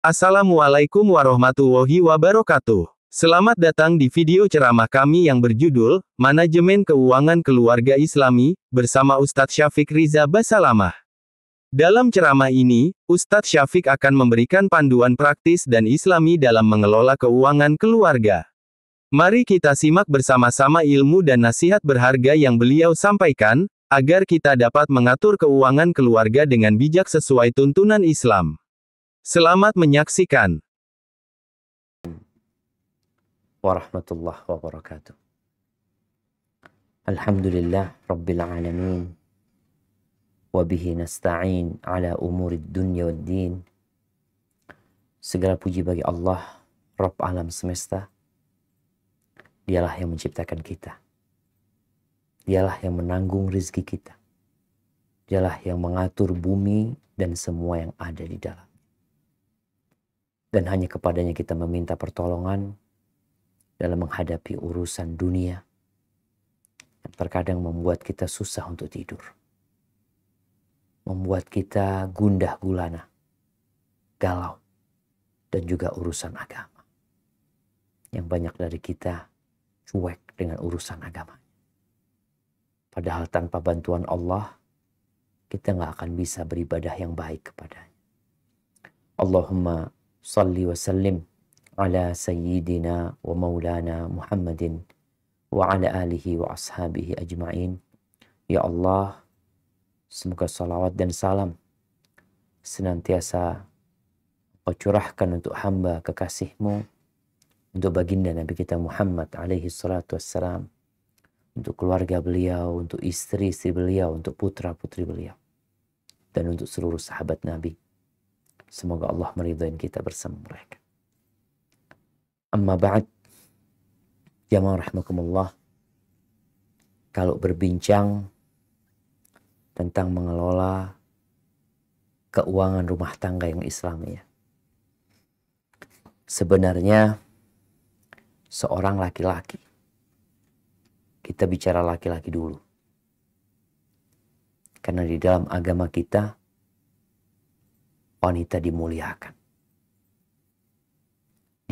Assalamualaikum warahmatullahi wabarakatuh. Selamat datang di video ceramah kami yang berjudul Manajemen Keuangan Keluarga Islami bersama Ustadz Syafiq Riza Basalamah. Dalam ceramah ini, Ustadz Syafiq akan memberikan panduan praktis dan islami dalam mengelola keuangan keluarga. Mari kita simak bersama-sama ilmu dan nasihat berharga yang beliau sampaikan, agar kita dapat mengatur keuangan keluarga dengan bijak sesuai tuntunan Islam. Selamat menyaksikan. Warahmatullahi wabarakatuh. Alhamdulillah Rabbil Alamin. Wabihi nasta'in ala umuri dunya wa din. Segala puji bagi Allah, Rabb alam semesta. Dialah yang menciptakan kita. Dialah yang menanggung rizki kita. Dialah yang mengatur bumi dan semua yang ada di dalam dan hanya kepadanya kita meminta pertolongan dalam menghadapi urusan dunia yang terkadang membuat kita susah untuk tidur. Membuat kita gundah gulana, galau, dan juga urusan agama. Yang banyak dari kita cuek dengan urusan agama. Padahal tanpa bantuan Allah, kita nggak akan bisa beribadah yang baik kepadanya. Allahumma صل وسلم على سيدنا ومولانا محمد وعلى آله وأصحابه أجمعين Ya Allah, semoga salawat dan salam senantiasa kau curahkan untuk hamba kekasihmu, untuk baginda Nabi kita Muhammad alaihi salatu wassalam, untuk keluarga beliau, untuk istri-istri beliau, untuk putra-putri beliau, dan untuk seluruh sahabat Nabi Semoga Allah meridhoin kita bersama mereka. Amma ba'd. Jamaah ya rahmakumullah. Kalau berbincang tentang mengelola keuangan rumah tangga yang Islami ya. Sebenarnya seorang laki-laki. Kita bicara laki-laki dulu. Karena di dalam agama kita wanita dimuliakan.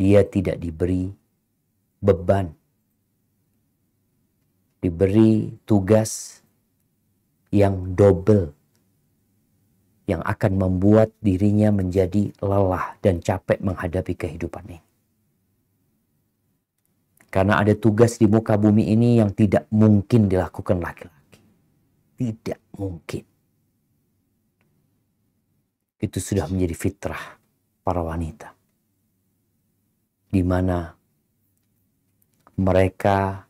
Dia tidak diberi beban, diberi tugas yang double, yang akan membuat dirinya menjadi lelah dan capek menghadapi kehidupan ini. Karena ada tugas di muka bumi ini yang tidak mungkin dilakukan laki-laki. Tidak mungkin itu sudah menjadi fitrah para wanita. Di mana mereka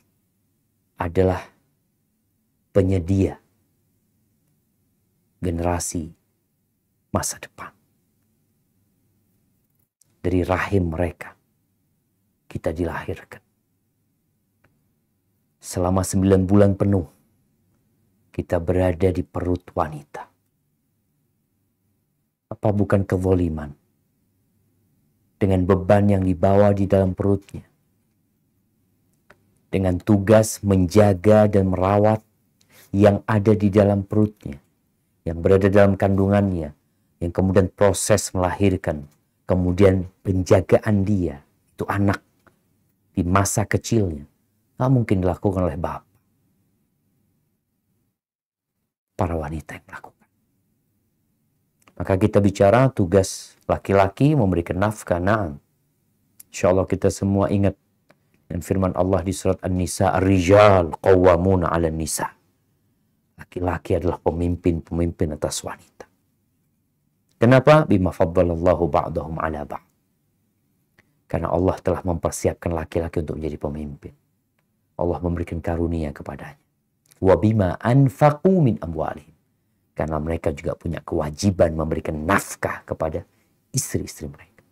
adalah penyedia generasi masa depan. Dari rahim mereka kita dilahirkan. Selama sembilan bulan penuh kita berada di perut wanita apa bukan kevoliman Dengan beban yang dibawa di dalam perutnya. Dengan tugas menjaga dan merawat yang ada di dalam perutnya. Yang berada dalam kandungannya. Yang kemudian proses melahirkan. Kemudian penjagaan dia. Itu anak. Di masa kecilnya. Nggak mungkin dilakukan oleh bapak. Para wanita yang melakukan. Maka kita bicara tugas laki-laki memberikan nafkah na'am. Insya Allah kita semua ingat dan firman Allah di surat An-Nisa, Ar-Rijal qawwamuna ala nisa. Laki-laki adalah pemimpin-pemimpin atas wanita. Kenapa? Bima faddalallahu ba'dahum ala ba'd. Karena Allah telah mempersiapkan laki-laki untuk menjadi pemimpin. Allah memberikan karunia kepadanya. Wa bima anfaqu min amwalihim. Karena mereka juga punya kewajiban memberikan nafkah kepada istri-istri mereka.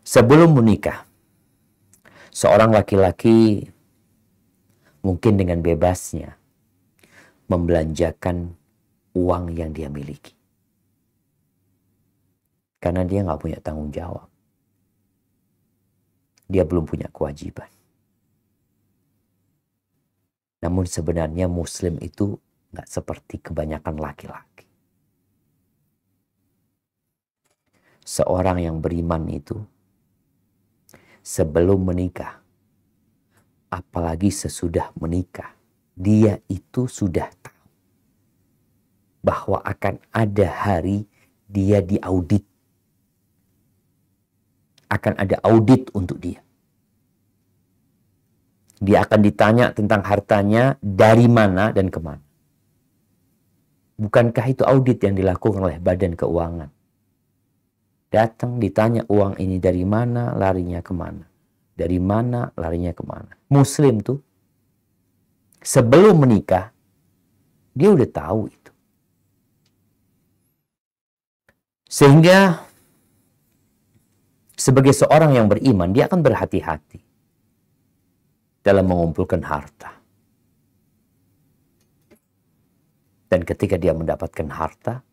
Sebelum menikah, seorang laki-laki mungkin dengan bebasnya membelanjakan uang yang dia miliki. Karena dia nggak punya tanggung jawab. Dia belum punya kewajiban. Namun sebenarnya muslim itu nggak seperti kebanyakan laki-laki. Seorang yang beriman itu sebelum menikah, apalagi sesudah menikah, dia itu sudah tahu bahwa akan ada hari dia diaudit. Akan ada audit untuk dia. Dia akan ditanya tentang hartanya dari mana dan kemana Bukankah itu audit yang dilakukan oleh badan keuangan? Datang ditanya uang ini dari mana, larinya kemana. Dari mana, larinya kemana. Muslim tuh sebelum menikah, dia udah tahu itu. Sehingga sebagai seorang yang beriman, dia akan berhati-hati dalam mengumpulkan harta. Dan ketika dia mendapatkan harta,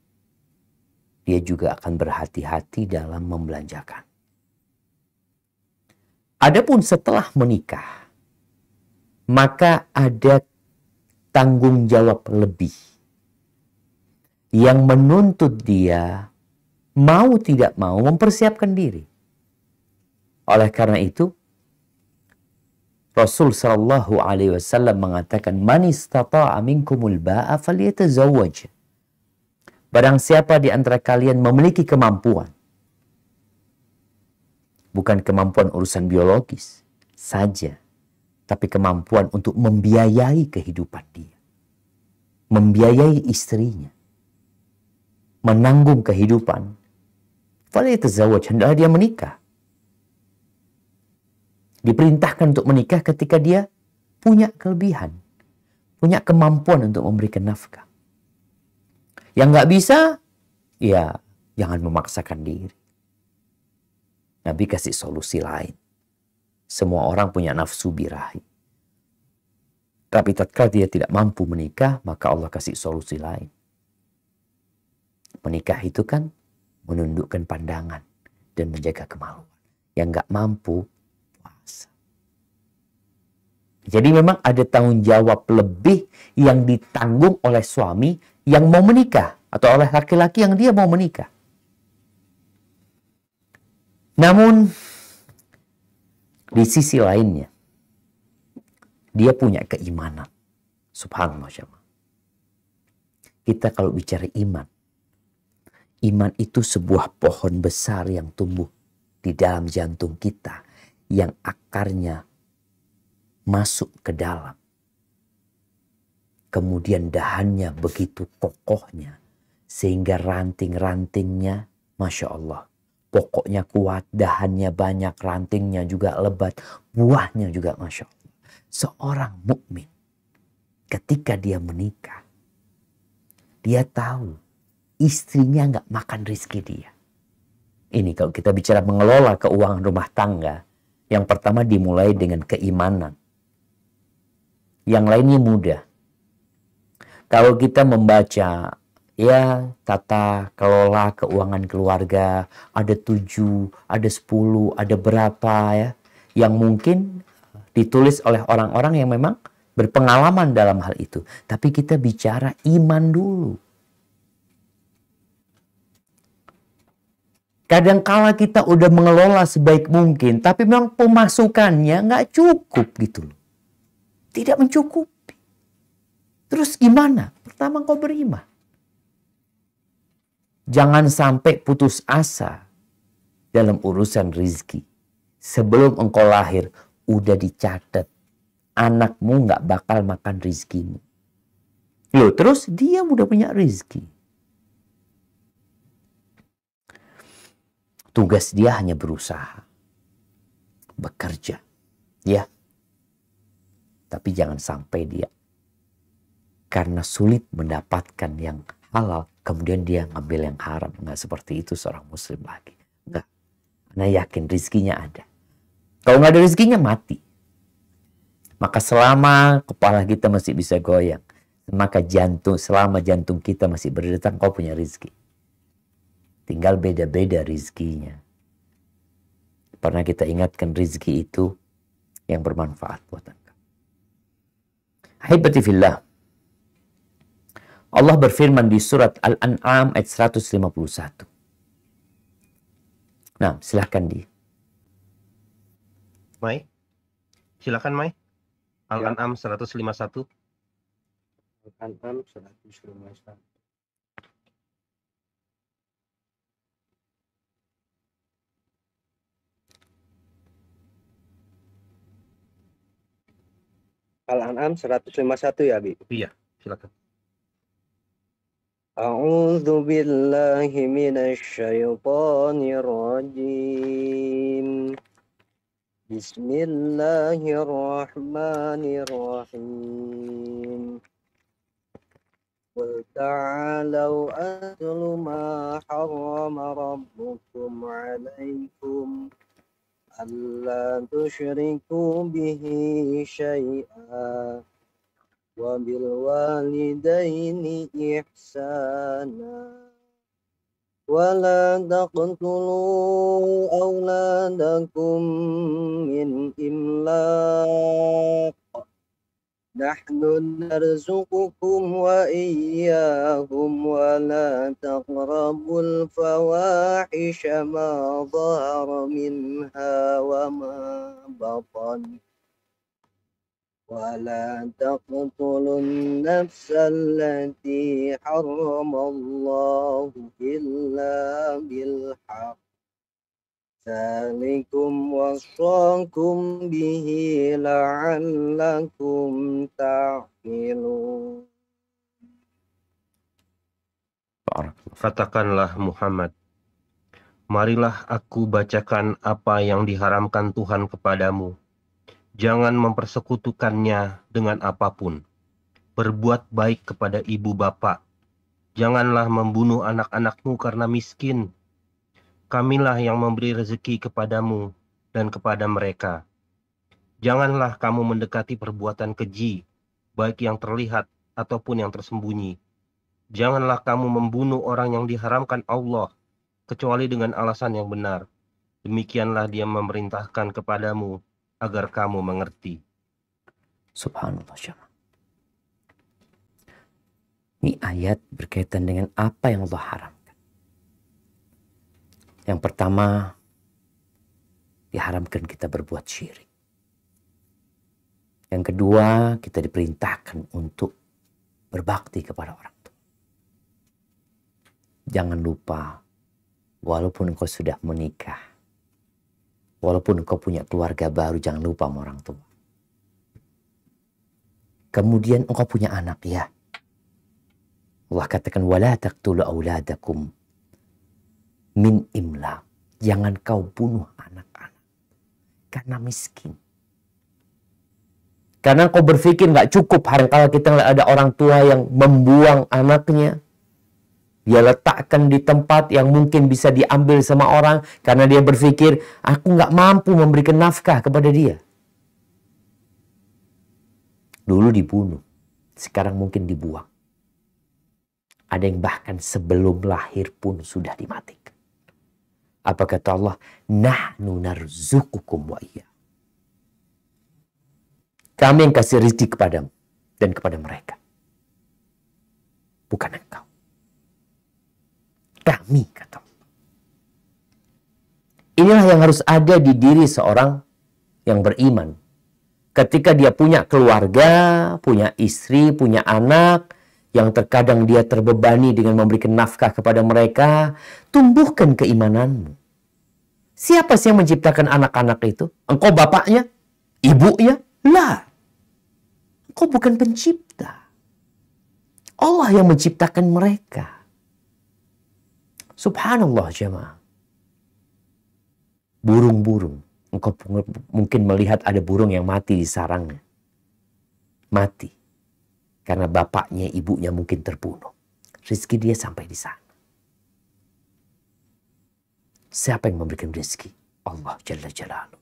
dia juga akan berhati-hati dalam membelanjakan. Adapun setelah menikah, maka ada tanggung jawab lebih yang menuntut dia mau tidak mau mempersiapkan diri. Oleh karena itu, Rasul sallallahu Alaihi Wasallam mengatakan, "Manis istata'a minkumul ba'a falyatazawwaj." Barang siapa di antara kalian memiliki kemampuan, bukan kemampuan urusan biologis saja, tapi kemampuan untuk membiayai kehidupan dia, membiayai istrinya, menanggung kehidupan. Falyatazawwaj, hendaklah dia menikah. Diperintahkan untuk menikah ketika dia punya kelebihan, punya kemampuan untuk memberikan nafkah. Yang nggak bisa, ya jangan memaksakan diri. Nabi kasih solusi lain. Semua orang punya nafsu birahi. Tapi tatkala dia tidak mampu menikah, maka Allah kasih solusi lain. Menikah itu kan menundukkan pandangan dan menjaga kemaluan. Yang nggak mampu jadi memang ada tanggung jawab lebih yang ditanggung oleh suami yang mau menikah atau oleh laki-laki yang dia mau menikah. Namun di sisi lainnya dia punya keimanan. Subhanallah Kita kalau bicara iman, iman itu sebuah pohon besar yang tumbuh di dalam jantung kita yang akarnya masuk ke dalam. Kemudian dahannya begitu kokohnya sehingga ranting-rantingnya Masya Allah. Pokoknya kuat, dahannya banyak, rantingnya juga lebat, buahnya juga Masya Allah. Seorang mukmin ketika dia menikah, dia tahu istrinya nggak makan rizki dia. Ini kalau kita bicara mengelola keuangan rumah tangga, yang pertama dimulai dengan keimanan yang lainnya mudah. Kalau kita membaca ya tata kelola keuangan keluarga ada tujuh, ada sepuluh, ada berapa ya yang mungkin ditulis oleh orang-orang yang memang berpengalaman dalam hal itu. Tapi kita bicara iman dulu. Kadangkala kita udah mengelola sebaik mungkin, tapi memang pemasukannya nggak cukup gitu loh tidak mencukupi. Terus gimana? Pertama kau beriman. Jangan sampai putus asa dalam urusan rizki. Sebelum engkau lahir, udah dicatat. Anakmu nggak bakal makan rizkimu. Loh, terus dia udah punya rizki. Tugas dia hanya berusaha. Bekerja. Ya, tapi jangan sampai dia karena sulit mendapatkan yang halal, kemudian dia ngambil yang haram. Enggak seperti itu seorang muslim lagi. Enggak. Karena yakin rizkinya ada. Kalau nggak ada rizkinya mati. Maka selama kepala kita masih bisa goyang, maka jantung selama jantung kita masih berdetak, kau punya rizki. Tinggal beda-beda rizkinya. Pernah kita ingatkan rizki itu yang bermanfaat buat Anda. Ahibati fillah. Allah berfirman di surat Al-An'am ayat 151. Nah, silahkan di. Mai. Silakan Mai. Ya. Al-An'am 151. Al-An'am 151. Al-An'am 151 ya, Bi? Iya, silakan. A'udzu billahi minasyaitonir rajim. Bismillahirrahmanirrahim. قل تعالوا أتل ما حرم ربكم عليكم Allah, to shereku bihi shai'a, wabil wali dain ni iksana. Walang dakon نحن نرزقكم وإياهم ولا تقربوا الفواحش ما ظهر منها وما بطن ولا تقتلوا النفس التي حرم الله إلا بالحق ذلكم وصاكم به لعلكم تعقلون Katakanlah Muhammad, marilah aku bacakan apa yang diharamkan Tuhan kepadamu. Jangan mempersekutukannya dengan apapun. Berbuat baik kepada ibu bapak. Janganlah membunuh anak-anakmu karena miskin kamilah yang memberi rezeki kepadamu dan kepada mereka. Janganlah kamu mendekati perbuatan keji, baik yang terlihat ataupun yang tersembunyi. Janganlah kamu membunuh orang yang diharamkan Allah, kecuali dengan alasan yang benar. Demikianlah dia memerintahkan kepadamu agar kamu mengerti. Subhanallah, Ini ayat berkaitan dengan apa yang Allah haram. Yang pertama, diharamkan kita berbuat syirik. Yang kedua, kita diperintahkan untuk berbakti kepada orang tua. Jangan lupa, walaupun engkau sudah menikah, walaupun engkau punya keluarga baru, jangan lupa sama orang tua. Kemudian engkau punya anak, ya. Allah katakan, وَلَا تَقْتُلُ أَوْلَادَكُمْ min imla. Jangan kau bunuh anak-anak. Karena miskin. Karena kau berpikir gak cukup kalau kita ada orang tua yang membuang anaknya. Dia letakkan di tempat yang mungkin bisa diambil sama orang karena dia berpikir aku gak mampu memberikan nafkah kepada dia. Dulu dibunuh, sekarang mungkin dibuang. Ada yang bahkan sebelum lahir pun sudah dimati. Apa kata Allah? Nahnu narzukukum wa iya. Kami yang kasih rezeki kepadamu dan kepada mereka. Bukan engkau. Kami, kata Allah. Inilah yang harus ada di diri seorang yang beriman. Ketika dia punya keluarga, punya istri, punya anak, yang terkadang dia terbebani dengan memberikan nafkah kepada mereka, tumbuhkan keimananmu. Siapa sih yang menciptakan anak-anak itu? Engkau bapaknya? Ibunya? Lah. Engkau bukan pencipta. Allah yang menciptakan mereka. Subhanallah jemaah. Burung-burung. Engkau mungkin melihat ada burung yang mati di sarangnya. Mati. Karena bapaknya, ibunya mungkin terbunuh. Rizki dia sampai di sana. Siapa yang memberikan rezeki? Allah Jalla Jalalu.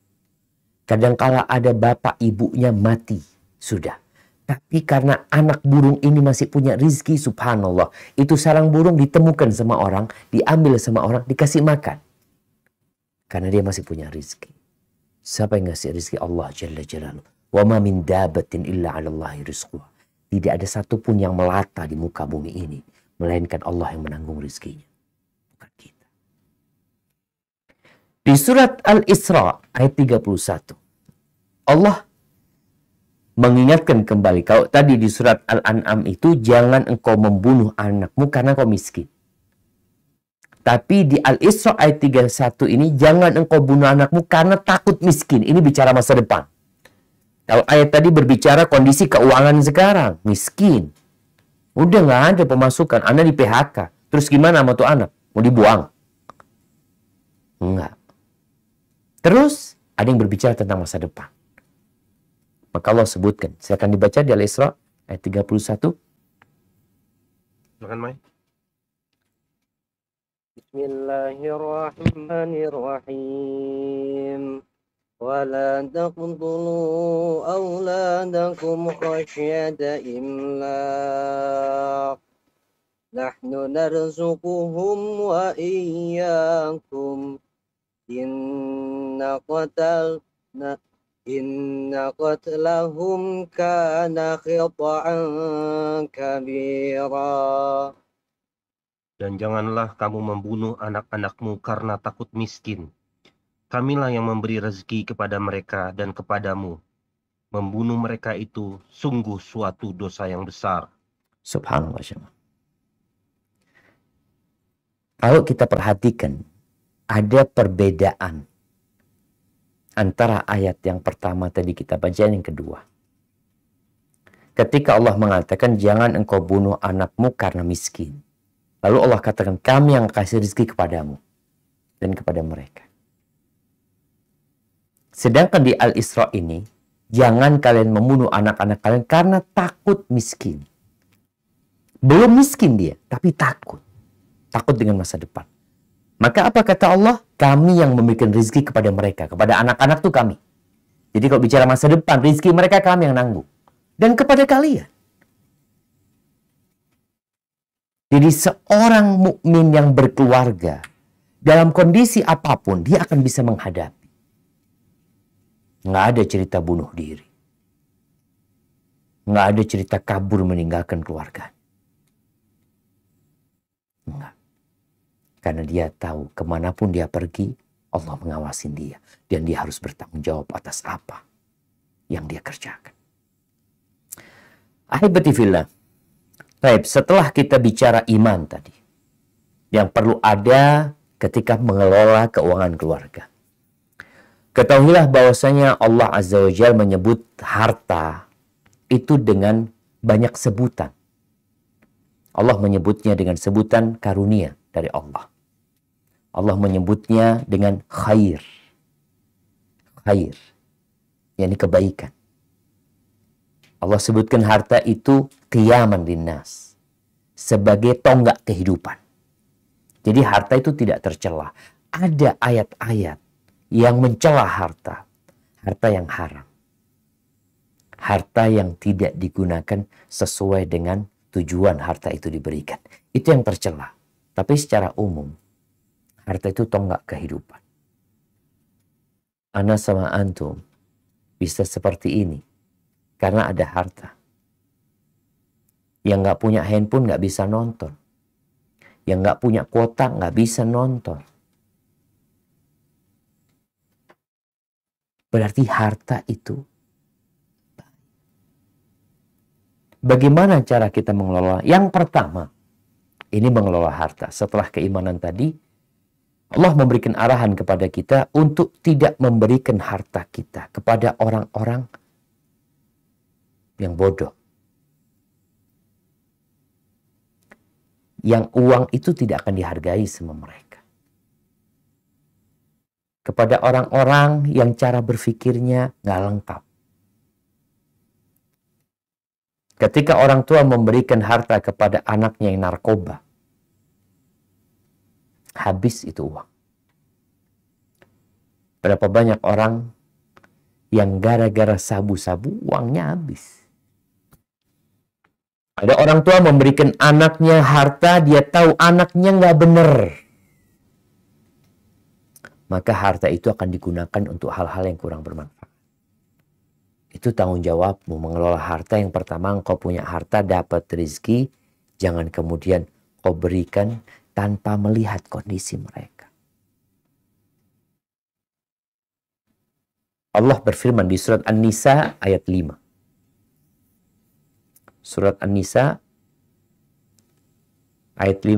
Kadangkala ada bapak ibunya mati. Sudah. Tapi karena anak burung ini masih punya rizki, subhanallah. Itu sarang burung ditemukan sama orang, diambil sama orang, dikasih makan. Karena dia masih punya rizki. Siapa yang ngasih rizki? Allah Jalla Jalalu. Wa ma min dabatin illa ala Allahi rizquah. Tidak ada satupun yang melata di muka bumi ini. Melainkan Allah yang menanggung rizkinya. Bukan kita. Di surat Al-Isra ayat 31. Allah mengingatkan kembali. kau tadi di surat Al-An'am itu jangan engkau membunuh anakmu karena kau miskin. Tapi di Al-Isra ayat 31 ini jangan engkau bunuh anakmu karena takut miskin. Ini bicara masa depan. Kalau ayat tadi berbicara kondisi keuangan sekarang, miskin. Udah nggak ada pemasukan, Anda di PHK. Terus gimana sama tuh anak? Mau dibuang? Enggak. Terus ada yang berbicara tentang masa depan. Maka Allah sebutkan. Saya akan dibaca di Al-Isra ayat 31. Makan, Mai. Bismillahirrahmanirrahim. ولا تقتلوا أولادكم خشية إملاق نحن نرزقهم وإياكم إن قتل إن قتلهم كان خطأ كبيرا Dan janganlah kamu membunuh anak-anakmu karena takut miskin, Kamilah yang memberi rezeki kepada mereka dan kepadamu. Membunuh mereka itu sungguh suatu dosa yang besar. Subhanallah. Kalau kita perhatikan, ada perbedaan antara ayat yang pertama tadi kita baca dan yang kedua. Ketika Allah mengatakan jangan engkau bunuh anakmu karena miskin. Lalu Allah katakan kami yang kasih rezeki kepadamu dan kepada mereka. Sedangkan di Al-Isra ini, jangan kalian membunuh anak-anak kalian karena takut miskin. Belum miskin dia, tapi takut. Takut dengan masa depan. Maka apa kata Allah? Kami yang memberikan rizki kepada mereka. Kepada anak-anak tuh kami. Jadi kalau bicara masa depan, rizki mereka kami yang nanggung. Dan kepada kalian. Jadi seorang mukmin yang berkeluarga dalam kondisi apapun dia akan bisa menghadapi. Nggak ada cerita bunuh diri. Nggak ada cerita kabur meninggalkan keluarga, Enggak. Karena dia tahu kemanapun dia pergi, Allah mengawasin dia. Dan dia harus bertanggung jawab atas apa yang dia kerjakan. Ahibatifillah. Baik, setelah kita bicara iman tadi. Yang perlu ada ketika mengelola keuangan keluarga. Ketahuilah bahwasanya Allah Azza wa Jal menyebut harta itu dengan banyak sebutan. Allah menyebutnya dengan sebutan karunia dari Allah. Allah menyebutnya dengan khair. Khair. yakni kebaikan. Allah sebutkan harta itu kiaman dinas Sebagai tonggak kehidupan. Jadi harta itu tidak tercelah Ada ayat-ayat yang mencela harta, harta yang haram, harta yang tidak digunakan sesuai dengan tujuan harta itu diberikan. Itu yang tercela. Tapi secara umum, harta itu tonggak kehidupan. Anak sama antum bisa seperti ini karena ada harta. Yang gak punya handphone gak bisa nonton. Yang gak punya kuota gak bisa nonton Berarti harta itu Bagaimana cara kita mengelola? Yang pertama, ini mengelola harta. Setelah keimanan tadi, Allah memberikan arahan kepada kita untuk tidak memberikan harta kita kepada orang-orang yang bodoh. Yang uang itu tidak akan dihargai sama mereka kepada orang-orang yang cara berfikirnya nggak lengkap. Ketika orang tua memberikan harta kepada anaknya yang narkoba, habis itu uang. Berapa banyak orang yang gara-gara sabu-sabu uangnya habis. Ada orang tua memberikan anaknya harta, dia tahu anaknya nggak bener maka harta itu akan digunakan untuk hal-hal yang kurang bermanfaat. Itu tanggung jawabmu mengelola harta yang pertama engkau punya harta dapat rezeki, jangan kemudian kau berikan tanpa melihat kondisi mereka. Allah berfirman di surat An-Nisa ayat 5. Surat An-Nisa ayat 5.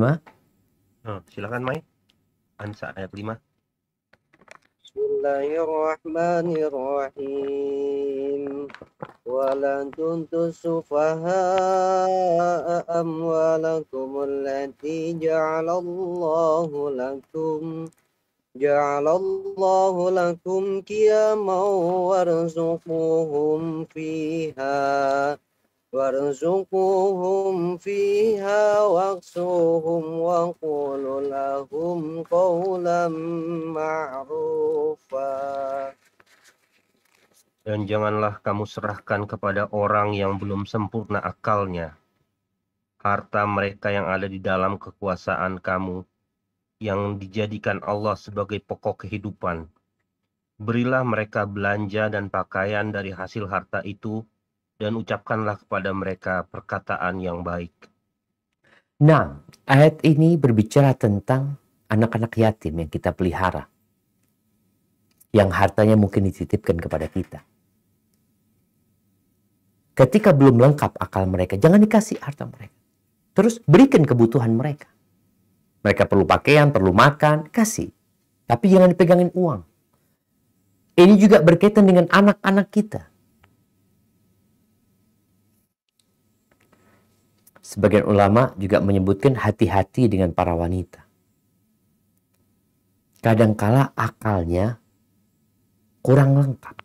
Oh, silakan Mai. Ansa ayat 5. Bismillahirrahmanirrahim. Walan tuntus sufaha amwalakum allati ja'alallahu lakum. Ja'alallahu lakum qiyaman warzuquhum fiha. وارزقوهم فيها واكسوهم وقولوا لهم قولا معروفا Dan janganlah kamu serahkan kepada orang yang belum sempurna akalnya, harta mereka yang ada di dalam kekuasaan kamu, yang dijadikan Allah sebagai pokok kehidupan. Berilah mereka belanja dan pakaian dari hasil harta itu, dan ucapkanlah kepada mereka perkataan yang baik. Nah, ayat ini berbicara tentang anak-anak yatim yang kita pelihara. Yang hartanya mungkin dititipkan kepada kita. Ketika belum lengkap akal mereka, jangan dikasih harta mereka. Terus berikan kebutuhan mereka. Mereka perlu pakaian, perlu makan, kasih. Tapi jangan dipegangin uang. Ini juga berkaitan dengan anak-anak kita. Sebagian ulama juga menyebutkan hati-hati dengan para wanita. Kadangkala akalnya kurang lengkap.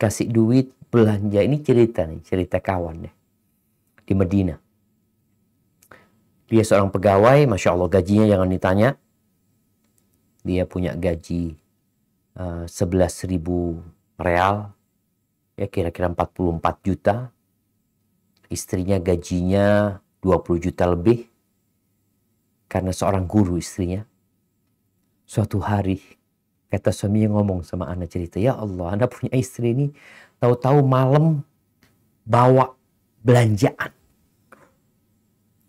Kasih duit, belanja. Ini cerita nih, cerita kawan deh. Di Medina. Dia seorang pegawai, Masya Allah gajinya jangan ditanya. Dia punya gaji uh, eh, 11 real ya kira-kira 44 juta. Istrinya gajinya 20 juta lebih karena seorang guru istrinya. Suatu hari kata suami yang ngomong sama anak cerita, ya Allah anak punya istri ini tahu-tahu malam bawa belanjaan.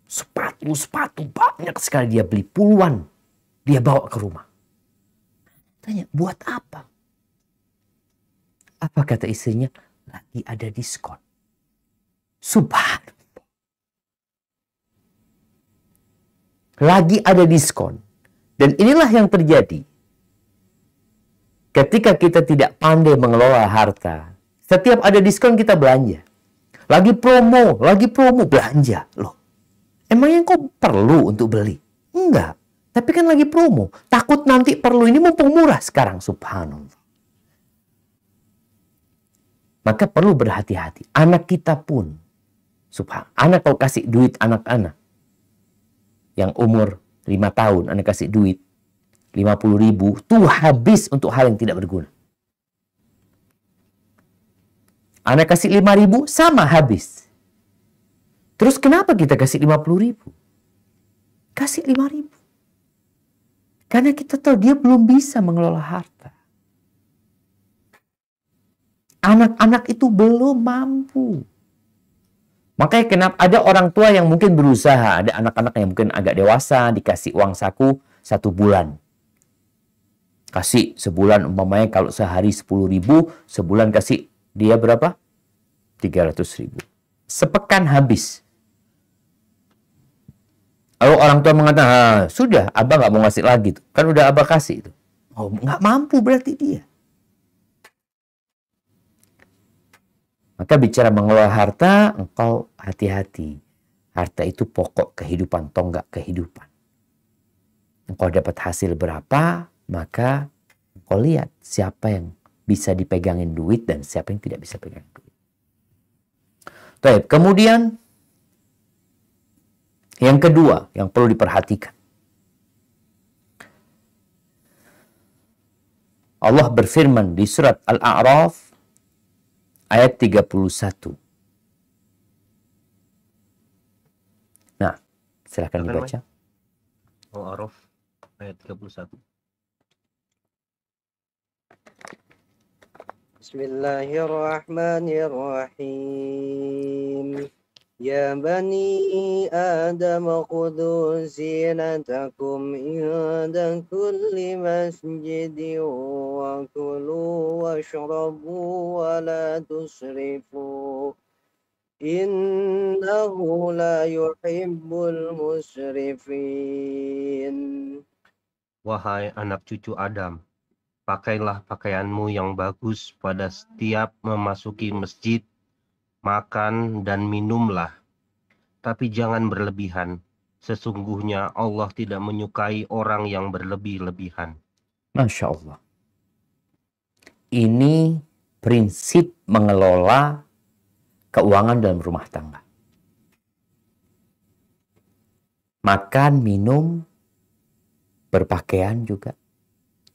Sepatu-sepatu banyak sekali dia beli puluhan. Dia bawa ke rumah. Tanya, buat apa? Apa kata istrinya? Lagi ada diskon. Subhanallah. Lagi ada diskon. Dan inilah yang terjadi. Ketika kita tidak pandai mengelola harta, setiap ada diskon kita belanja. Lagi promo, lagi promo belanja. Loh, emangnya kok perlu untuk beli? Enggak. Tapi kan lagi promo. Takut nanti perlu ini mumpung murah sekarang. Subhanallah. Maka perlu berhati-hati. Anak kita pun, subhan, anak kau kasih duit anak-anak yang umur 5 tahun, anak kasih duit 50 ribu, tuh habis untuk hal yang tidak berguna. Anak kasih 5 ribu, sama habis. Terus kenapa kita kasih 50 ribu? Kasih 5 ribu. Karena kita tahu dia belum bisa mengelola harta. Anak-anak itu belum mampu. Makanya kenapa ada orang tua yang mungkin berusaha, ada anak-anak yang mungkin agak dewasa, dikasih uang saku satu bulan. Kasih sebulan umpamanya kalau sehari 10 ribu, sebulan kasih dia berapa? 300 ribu. Sepekan habis. Lalu orang tua mengatakan, ah, sudah, abah nggak mau ngasih lagi. Tuh. Kan udah abah kasih. Itu. Oh, nggak mampu berarti dia. Maka bicara mengelola harta, engkau hati-hati. Harta itu pokok kehidupan, tonggak kehidupan. Engkau dapat hasil berapa, maka engkau lihat siapa yang bisa dipegangin duit dan siapa yang tidak bisa pegang duit. Taib. Kemudian yang kedua yang perlu diperhatikan. Allah berfirman di surat Al-A'raf ayat 31. Nah, silahkan Akan dibaca. Al-Araf oh, ayat 31. Bismillahirrahmanirrahim. يا بني آدم خذوا زينتكم عند كل مسجد وكلوا واشربوا ولا تسرفوا إنه لا يحب المسرفين Wahai anak cucu Adam, pakailah pakaianmu yang bagus pada setiap memasuki masjid makan, dan minumlah. Tapi jangan berlebihan, sesungguhnya Allah tidak menyukai orang yang berlebih-lebihan. Masya Allah. Ini prinsip mengelola keuangan dalam rumah tangga. Makan, minum, berpakaian juga.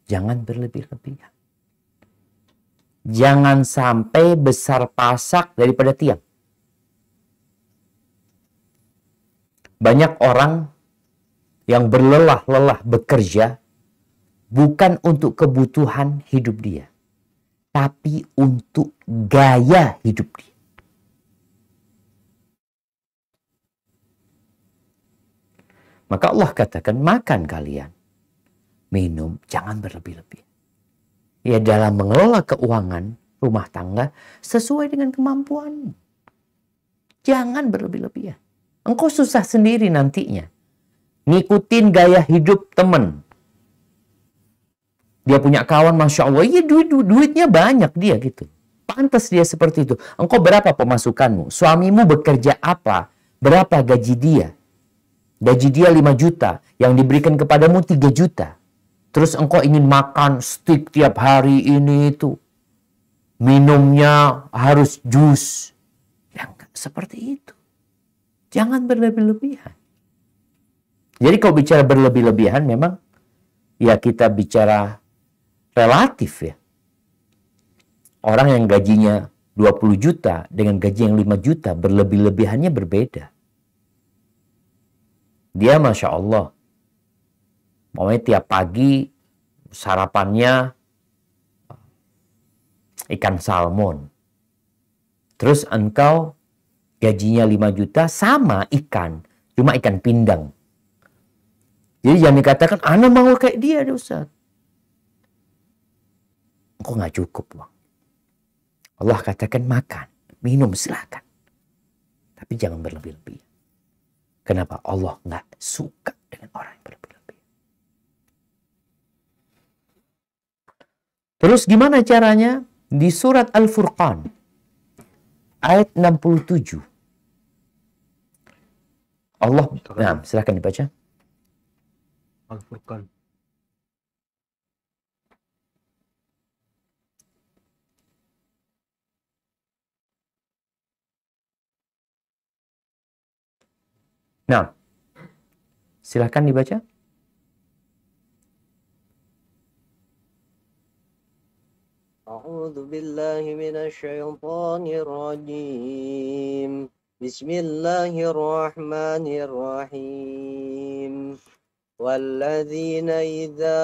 Jangan berlebih-lebihan jangan sampai besar pasak daripada tiang. Banyak orang yang berlelah-lelah bekerja bukan untuk kebutuhan hidup dia, tapi untuk gaya hidup dia. Maka Allah katakan, makan kalian, minum, jangan berlebih-lebih ya dalam mengelola keuangan rumah tangga sesuai dengan kemampuanmu. Jangan berlebih-lebihan. Engkau susah sendiri nantinya. Ngikutin gaya hidup temen. Dia punya kawan, Masya Allah, ya duit, duit, duitnya banyak dia gitu. Pantas dia seperti itu. Engkau berapa pemasukanmu? Suamimu bekerja apa? Berapa gaji dia? Gaji dia 5 juta. Yang diberikan kepadamu 3 juta Terus engkau ingin makan steak tiap hari ini itu. Minumnya harus jus. Ya, seperti itu. Jangan berlebih-lebihan. Jadi kalau bicara berlebih-lebihan memang ya kita bicara relatif ya. Orang yang gajinya 20 juta dengan gaji yang 5 juta berlebih-lebihannya berbeda. Dia Masya Allah Pokoknya tiap pagi sarapannya ikan salmon. Terus engkau gajinya 5 juta sama ikan, cuma ikan pindang. Jadi yang dikatakan, Ana mau kayak dia deh Ustaz. Engkau nggak cukup bang. Allah katakan makan, minum silahkan. Tapi jangan berlebih-lebih. Kenapa Allah gak suka dengan orang. Terus gimana caranya? Di surat Al-Furqan ayat 67. Allah, nah, silahkan dibaca. Al-Furqan. Nah, silahkan dibaca. أعوذ بالله من الشيطان الرجيم بسم الله الرحمن الرحيم والذين إذا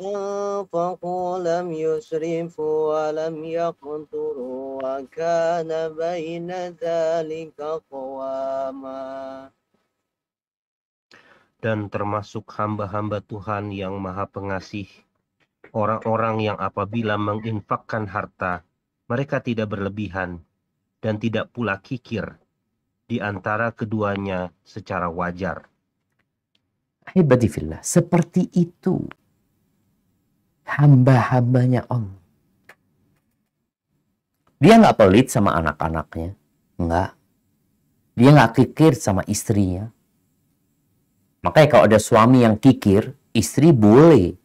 أنفقوا لم يسرفوا ولم يقتروا وكان بين ذلك قواما Dan termasuk hamba-hamba Tuhan yang maha pengasih orang-orang yang apabila menginfakkan harta, mereka tidak berlebihan dan tidak pula kikir di antara keduanya secara wajar. Ibadifillah, seperti itu hamba-hambanya Om. Dia nggak pelit sama anak-anaknya, nggak. Dia nggak kikir sama istrinya. Makanya kalau ada suami yang kikir, istri boleh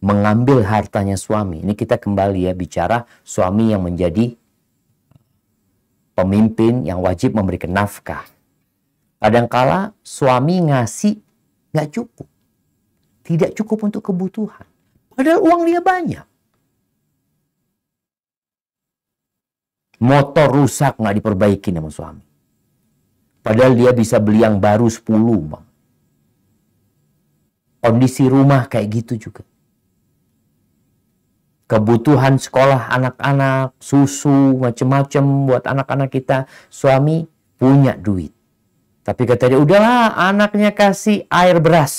mengambil hartanya suami. Ini kita kembali ya bicara suami yang menjadi pemimpin yang wajib memberikan nafkah. Kadangkala suami ngasih nggak cukup. Tidak cukup untuk kebutuhan. Padahal uang dia banyak. Motor rusak nggak diperbaiki sama suami. Padahal dia bisa beli yang baru 10. Bang. Kondisi rumah kayak gitu juga kebutuhan sekolah anak-anak, susu, macam-macam buat anak-anak kita. Suami punya duit. Tapi kata dia, udahlah anaknya kasih air beras.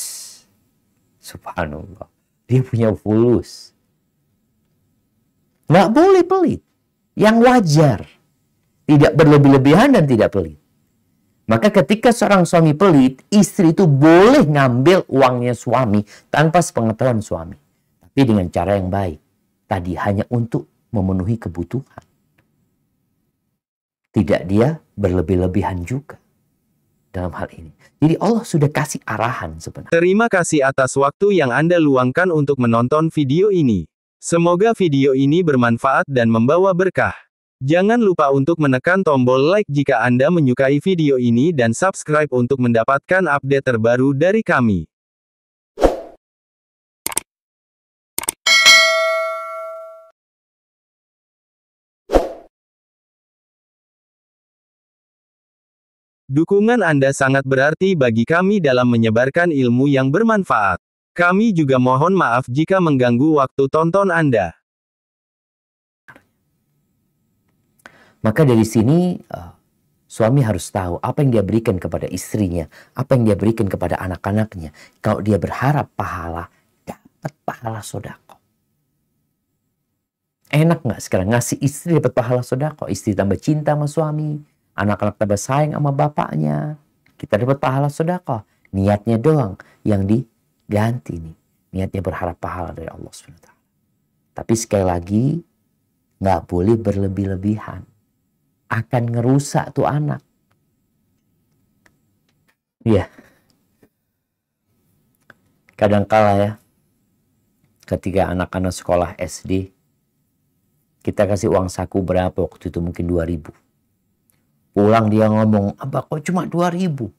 Subhanallah. Dia punya fulus. Nggak boleh pelit. Yang wajar. Tidak berlebih-lebihan dan tidak pelit. Maka ketika seorang suami pelit, istri itu boleh ngambil uangnya suami tanpa sepengetahuan suami. Tapi dengan cara yang baik tadi hanya untuk memenuhi kebutuhan. Tidak dia berlebih-lebihan juga dalam hal ini. Jadi Allah sudah kasih arahan sebenarnya. Terima kasih atas waktu yang Anda luangkan untuk menonton video ini. Semoga video ini bermanfaat dan membawa berkah. Jangan lupa untuk menekan tombol like jika Anda menyukai video ini dan subscribe untuk mendapatkan update terbaru dari kami. Dukungan Anda sangat berarti bagi kami dalam menyebarkan ilmu yang bermanfaat. Kami juga mohon maaf jika mengganggu waktu tonton Anda. Maka dari sini, uh, suami harus tahu apa yang dia berikan kepada istrinya, apa yang dia berikan kepada anak-anaknya. Kalau dia berharap pahala, dapat pahala sodako. Enak nggak sekarang ngasih istri dapat pahala sodako? Istri tambah cinta sama suami, Anak-anak tambah sayang sama bapaknya. Kita dapat pahala sedekah. Niatnya doang yang diganti nih. Niatnya berharap pahala dari Allah SWT. Tapi sekali lagi, gak boleh berlebih-lebihan. Akan ngerusak tuh anak. Iya. Yeah. Kadangkala ya, ketika anak-anak sekolah SD, kita kasih uang saku berapa waktu itu mungkin 2000 Pulang dia ngomong, abah kok cuma dua ribu,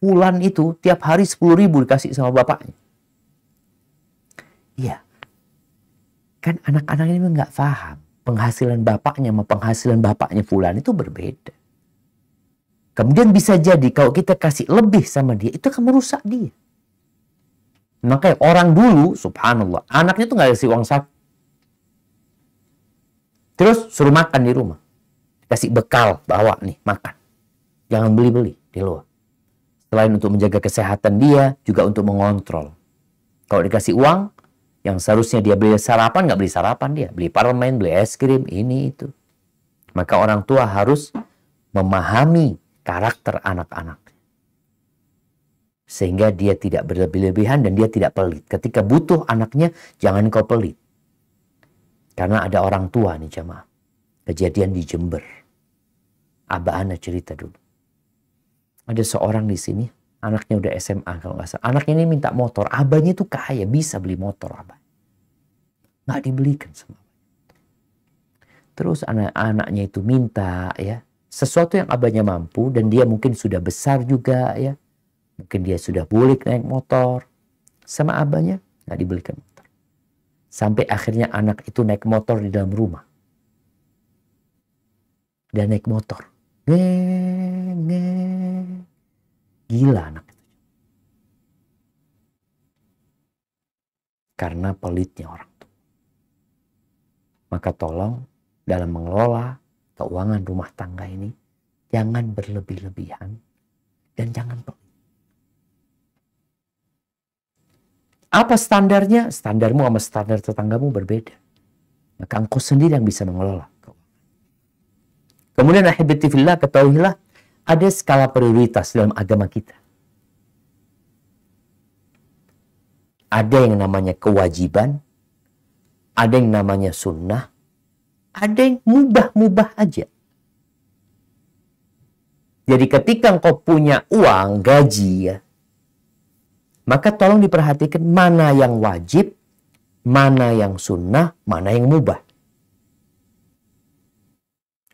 Fulan itu tiap hari 10 ribu dikasih sama bapaknya. Iya. Kan anak-anak ini nggak paham. Penghasilan bapaknya sama penghasilan bapaknya Fulan itu berbeda. Kemudian bisa jadi kalau kita kasih lebih sama dia, itu akan merusak dia. Makanya orang dulu, subhanallah, anaknya tuh nggak kasih uang saku. Terus suruh makan di rumah kasih bekal bawa nih makan jangan beli-beli di luar selain untuk menjaga kesehatan dia juga untuk mengontrol kalau dikasih uang yang seharusnya dia beli sarapan nggak beli sarapan dia beli parlemen beli es krim ini itu maka orang tua harus memahami karakter anak-anak sehingga dia tidak berlebih-lebihan dan dia tidak pelit. Ketika butuh anaknya, jangan kau pelit. Karena ada orang tua nih jemaah. Kejadian di Jember. Abah Ana cerita dulu. Ada seorang di sini, anaknya udah SMA kalau nggak salah. Anaknya ini minta motor, abahnya itu kaya, bisa beli motor abah. Nggak dibelikan sama abah. Terus anak-anaknya itu minta ya, sesuatu yang abahnya mampu dan dia mungkin sudah besar juga ya. Mungkin dia sudah boleh naik motor. Sama abahnya nggak dibelikan motor. Sampai akhirnya anak itu naik motor di dalam rumah. Dan naik motor Gila anak itu. Karena pelitnya orang tua. Maka tolong dalam mengelola keuangan rumah tangga ini jangan berlebih-lebihan dan jangan pelit. Apa standarnya? Standarmu sama standar tetanggamu berbeda. Maka engkau sendiri yang bisa mengelola. Kemudian fillah ketahuilah ada skala prioritas dalam agama kita. Ada yang namanya kewajiban, ada yang namanya sunnah, ada yang mubah-mubah aja. Jadi ketika engkau punya uang, gaji ya, maka tolong diperhatikan mana yang wajib, mana yang sunnah, mana yang mubah.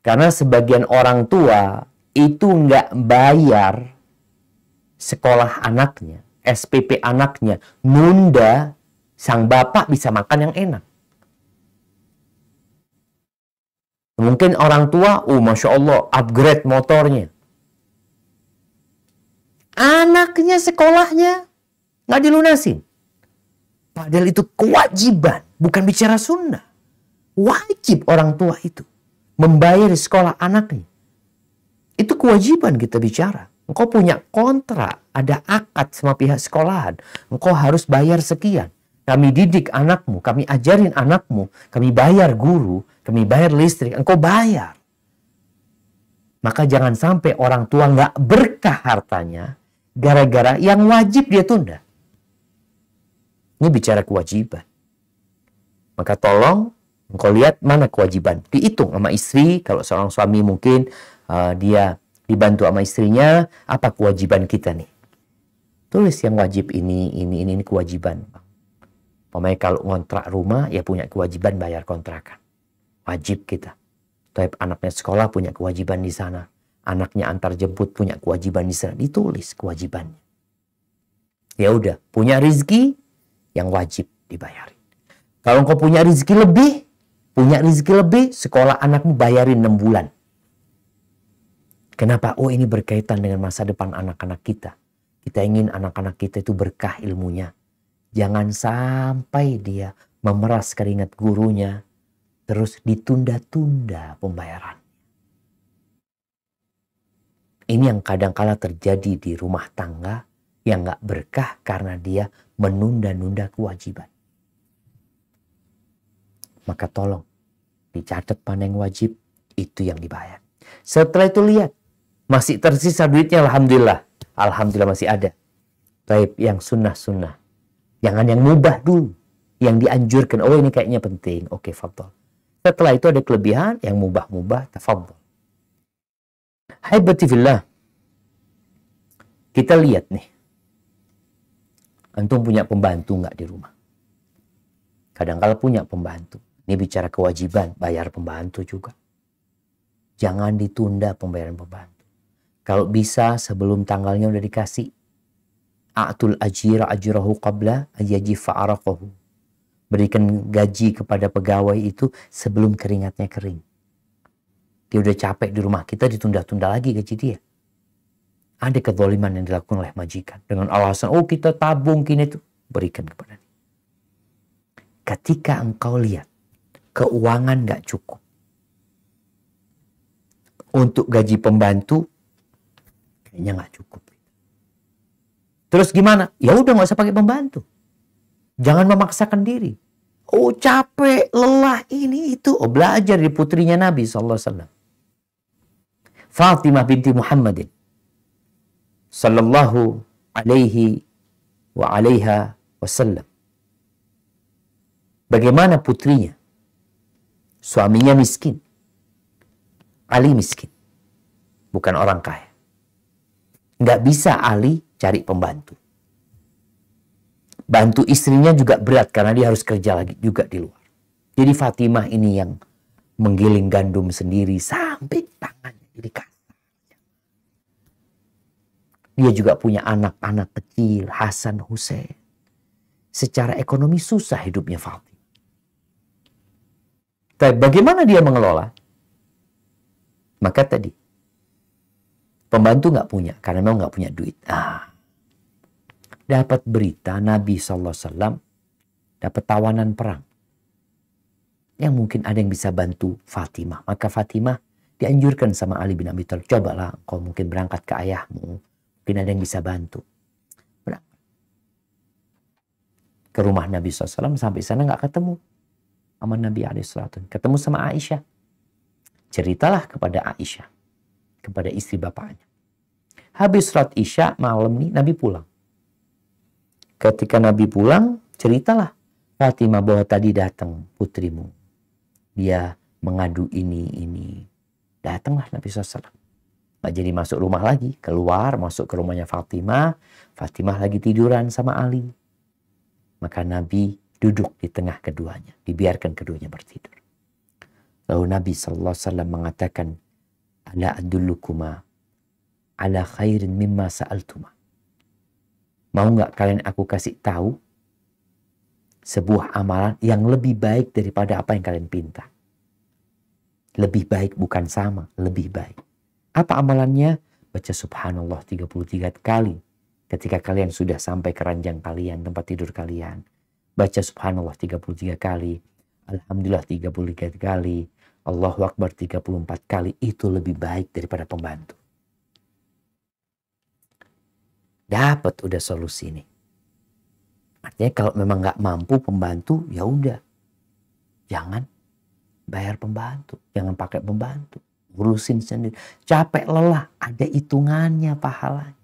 Karena sebagian orang tua itu nggak bayar sekolah anaknya, SPP anaknya, nunda sang bapak bisa makan yang enak. Mungkin orang tua, oh Masya Allah, upgrade motornya. Anaknya sekolahnya nggak dilunasin. Padahal itu kewajiban, bukan bicara sunnah. Wajib orang tua itu membayar sekolah anaknya. Itu kewajiban kita bicara. Engkau punya kontrak, ada akad sama pihak sekolahan. Engkau harus bayar sekian. Kami didik anakmu, kami ajarin anakmu, kami bayar guru, kami bayar listrik, engkau bayar. Maka jangan sampai orang tua nggak berkah hartanya gara-gara yang wajib dia tunda. Ini bicara kewajiban. Maka tolong Engkau lihat mana kewajiban. Dihitung sama istri, kalau seorang suami mungkin uh, dia dibantu sama istrinya, apa kewajiban kita nih? Tulis yang wajib ini, ini, ini, ini kewajiban. Pemain kalau ngontrak rumah, ya punya kewajiban bayar kontrakan. Wajib kita. Tapi anaknya sekolah punya kewajiban di sana. Anaknya antar jemput punya kewajiban di sana. Ditulis kewajibannya. Ya udah, punya rizki yang wajib dibayarin. Kalau engkau punya rezeki lebih, Punya rezeki lebih, sekolah anakmu bayarin 6 bulan. Kenapa? Oh ini berkaitan dengan masa depan anak-anak kita. Kita ingin anak-anak kita itu berkah ilmunya. Jangan sampai dia memeras keringat gurunya, terus ditunda-tunda pembayaran. Ini yang kadang-kala terjadi di rumah tangga yang gak berkah karena dia menunda-nunda kewajiban. Maka tolong Dicatat mana yang wajib, itu yang dibayar. Setelah itu lihat, masih tersisa duitnya Alhamdulillah. Alhamdulillah masih ada. Taib yang sunnah-sunnah. Jangan yang mubah dulu. Yang dianjurkan, oh ini kayaknya penting. Oke, faktor. Setelah itu ada kelebihan, yang mubah-mubah, tafadol. Haibatifillah. Kita lihat nih. Antum punya pembantu nggak di rumah? kadang Kadangkala punya pembantu. Ini bicara kewajiban, bayar pembantu juga. Jangan ditunda pembayaran pembantu. Kalau bisa sebelum tanggalnya udah dikasih. A'tul ajira ajirahu qabla ayaji Berikan gaji kepada pegawai itu sebelum keringatnya kering. Dia udah capek di rumah kita ditunda-tunda lagi gaji dia. Ada kezaliman yang dilakukan oleh majikan dengan alasan oh kita tabung kini itu berikan kepada dia. Ketika engkau lihat keuangan nggak cukup. Untuk gaji pembantu kayaknya nggak cukup. Terus gimana? Ya udah nggak usah pakai pembantu. Jangan memaksakan diri. Oh capek, lelah ini itu. Oh belajar dari putrinya Nabi Sallallahu Alaihi Wasallam. Fatimah binti Muhammadin. Sallallahu alaihi wa alaiha wasallam. Bagaimana putrinya Suaminya miskin. Ali miskin. Bukan orang kaya. Nggak bisa Ali cari pembantu. Bantu istrinya juga berat karena dia harus kerja lagi juga di luar. Jadi Fatimah ini yang menggiling gandum sendiri sampai tangannya jadi kasar. Dia juga punya anak-anak kecil Hasan Hussein. Secara ekonomi susah hidupnya Fatimah. Tapi bagaimana dia mengelola? Maka tadi, pembantu nggak punya, karena memang nggak punya duit. Ah, dapat berita Nabi SAW dapat tawanan perang. Yang mungkin ada yang bisa bantu Fatimah. Maka Fatimah dianjurkan sama Ali bin Abi Thalib. Cobalah kau mungkin berangkat ke ayahmu. Mungkin ada yang bisa bantu. Berangkat. Ke rumah Nabi SAW sampai sana nggak ketemu sama Nabi alaihissalam. Ketemu sama Aisyah. Ceritalah kepada Aisyah. Kepada istri bapaknya. Habis surat Isya malam ini Nabi pulang. Ketika Nabi pulang, ceritalah Fatimah bahwa tadi datang putrimu. Dia mengadu ini, ini. Datanglah Nabi SAW. Gak jadi masuk rumah lagi. Keluar, masuk ke rumahnya Fatimah. Fatimah lagi tiduran sama Ali. Maka Nabi duduk di tengah keduanya, dibiarkan keduanya bertidur. Lalu Nabi Sallallahu Alaihi Wasallam mengatakan, Ala adullukuma ala khairin mimma sa'altuma. Mau nggak kalian aku kasih tahu sebuah amalan yang lebih baik daripada apa yang kalian pinta? Lebih baik bukan sama, lebih baik. Apa amalannya? Baca subhanallah 33 kali ketika kalian sudah sampai keranjang kalian, tempat tidur kalian baca subhanallah 33 kali, alhamdulillah 33 kali, Allahu Akbar 34 kali itu lebih baik daripada pembantu. Dapat udah solusi ini. Artinya kalau memang nggak mampu pembantu ya udah. Jangan bayar pembantu, jangan pakai pembantu. Urusin sendiri. Capek lelah, ada hitungannya pahalanya.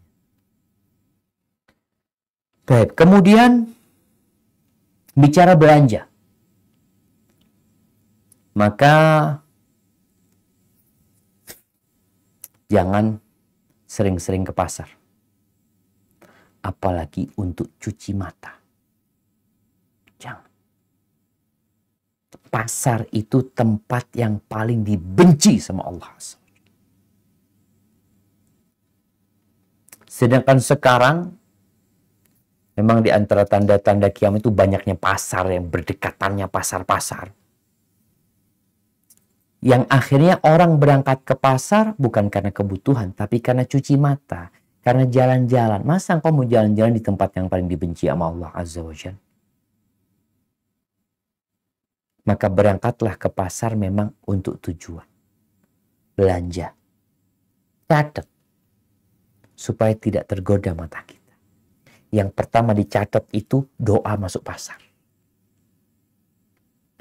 Baik, kemudian bicara belanja, maka jangan sering-sering ke pasar. Apalagi untuk cuci mata. Jangan. Pasar itu tempat yang paling dibenci sama Allah. Sedangkan sekarang Memang di antara tanda-tanda kiamat itu banyaknya pasar yang berdekatannya pasar-pasar. Yang akhirnya orang berangkat ke pasar bukan karena kebutuhan, tapi karena cuci mata, karena jalan-jalan. Masa engkau mau jalan-jalan di tempat yang paling dibenci sama Allah Azza wa maka berangkatlah ke pasar memang untuk tujuan belanja. Catat supaya tidak tergoda mata kita yang pertama dicatat itu doa masuk pasar.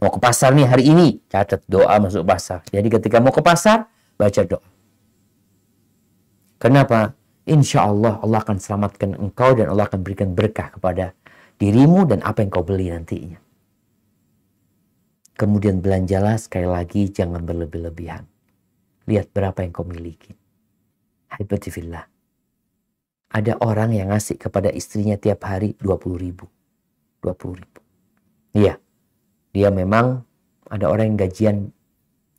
Mau ke pasar nih hari ini, catat doa masuk pasar. Jadi ketika mau ke pasar, baca doa. Kenapa? Insya Allah Allah akan selamatkan engkau dan Allah akan berikan berkah kepada dirimu dan apa yang kau beli nantinya. Kemudian belanjalah sekali lagi jangan berlebih-lebihan. Lihat berapa yang kau miliki. Allah. Ada orang yang ngasih kepada istrinya tiap hari 20 ribu. 20 ribu. Iya. Dia memang ada orang yang gajian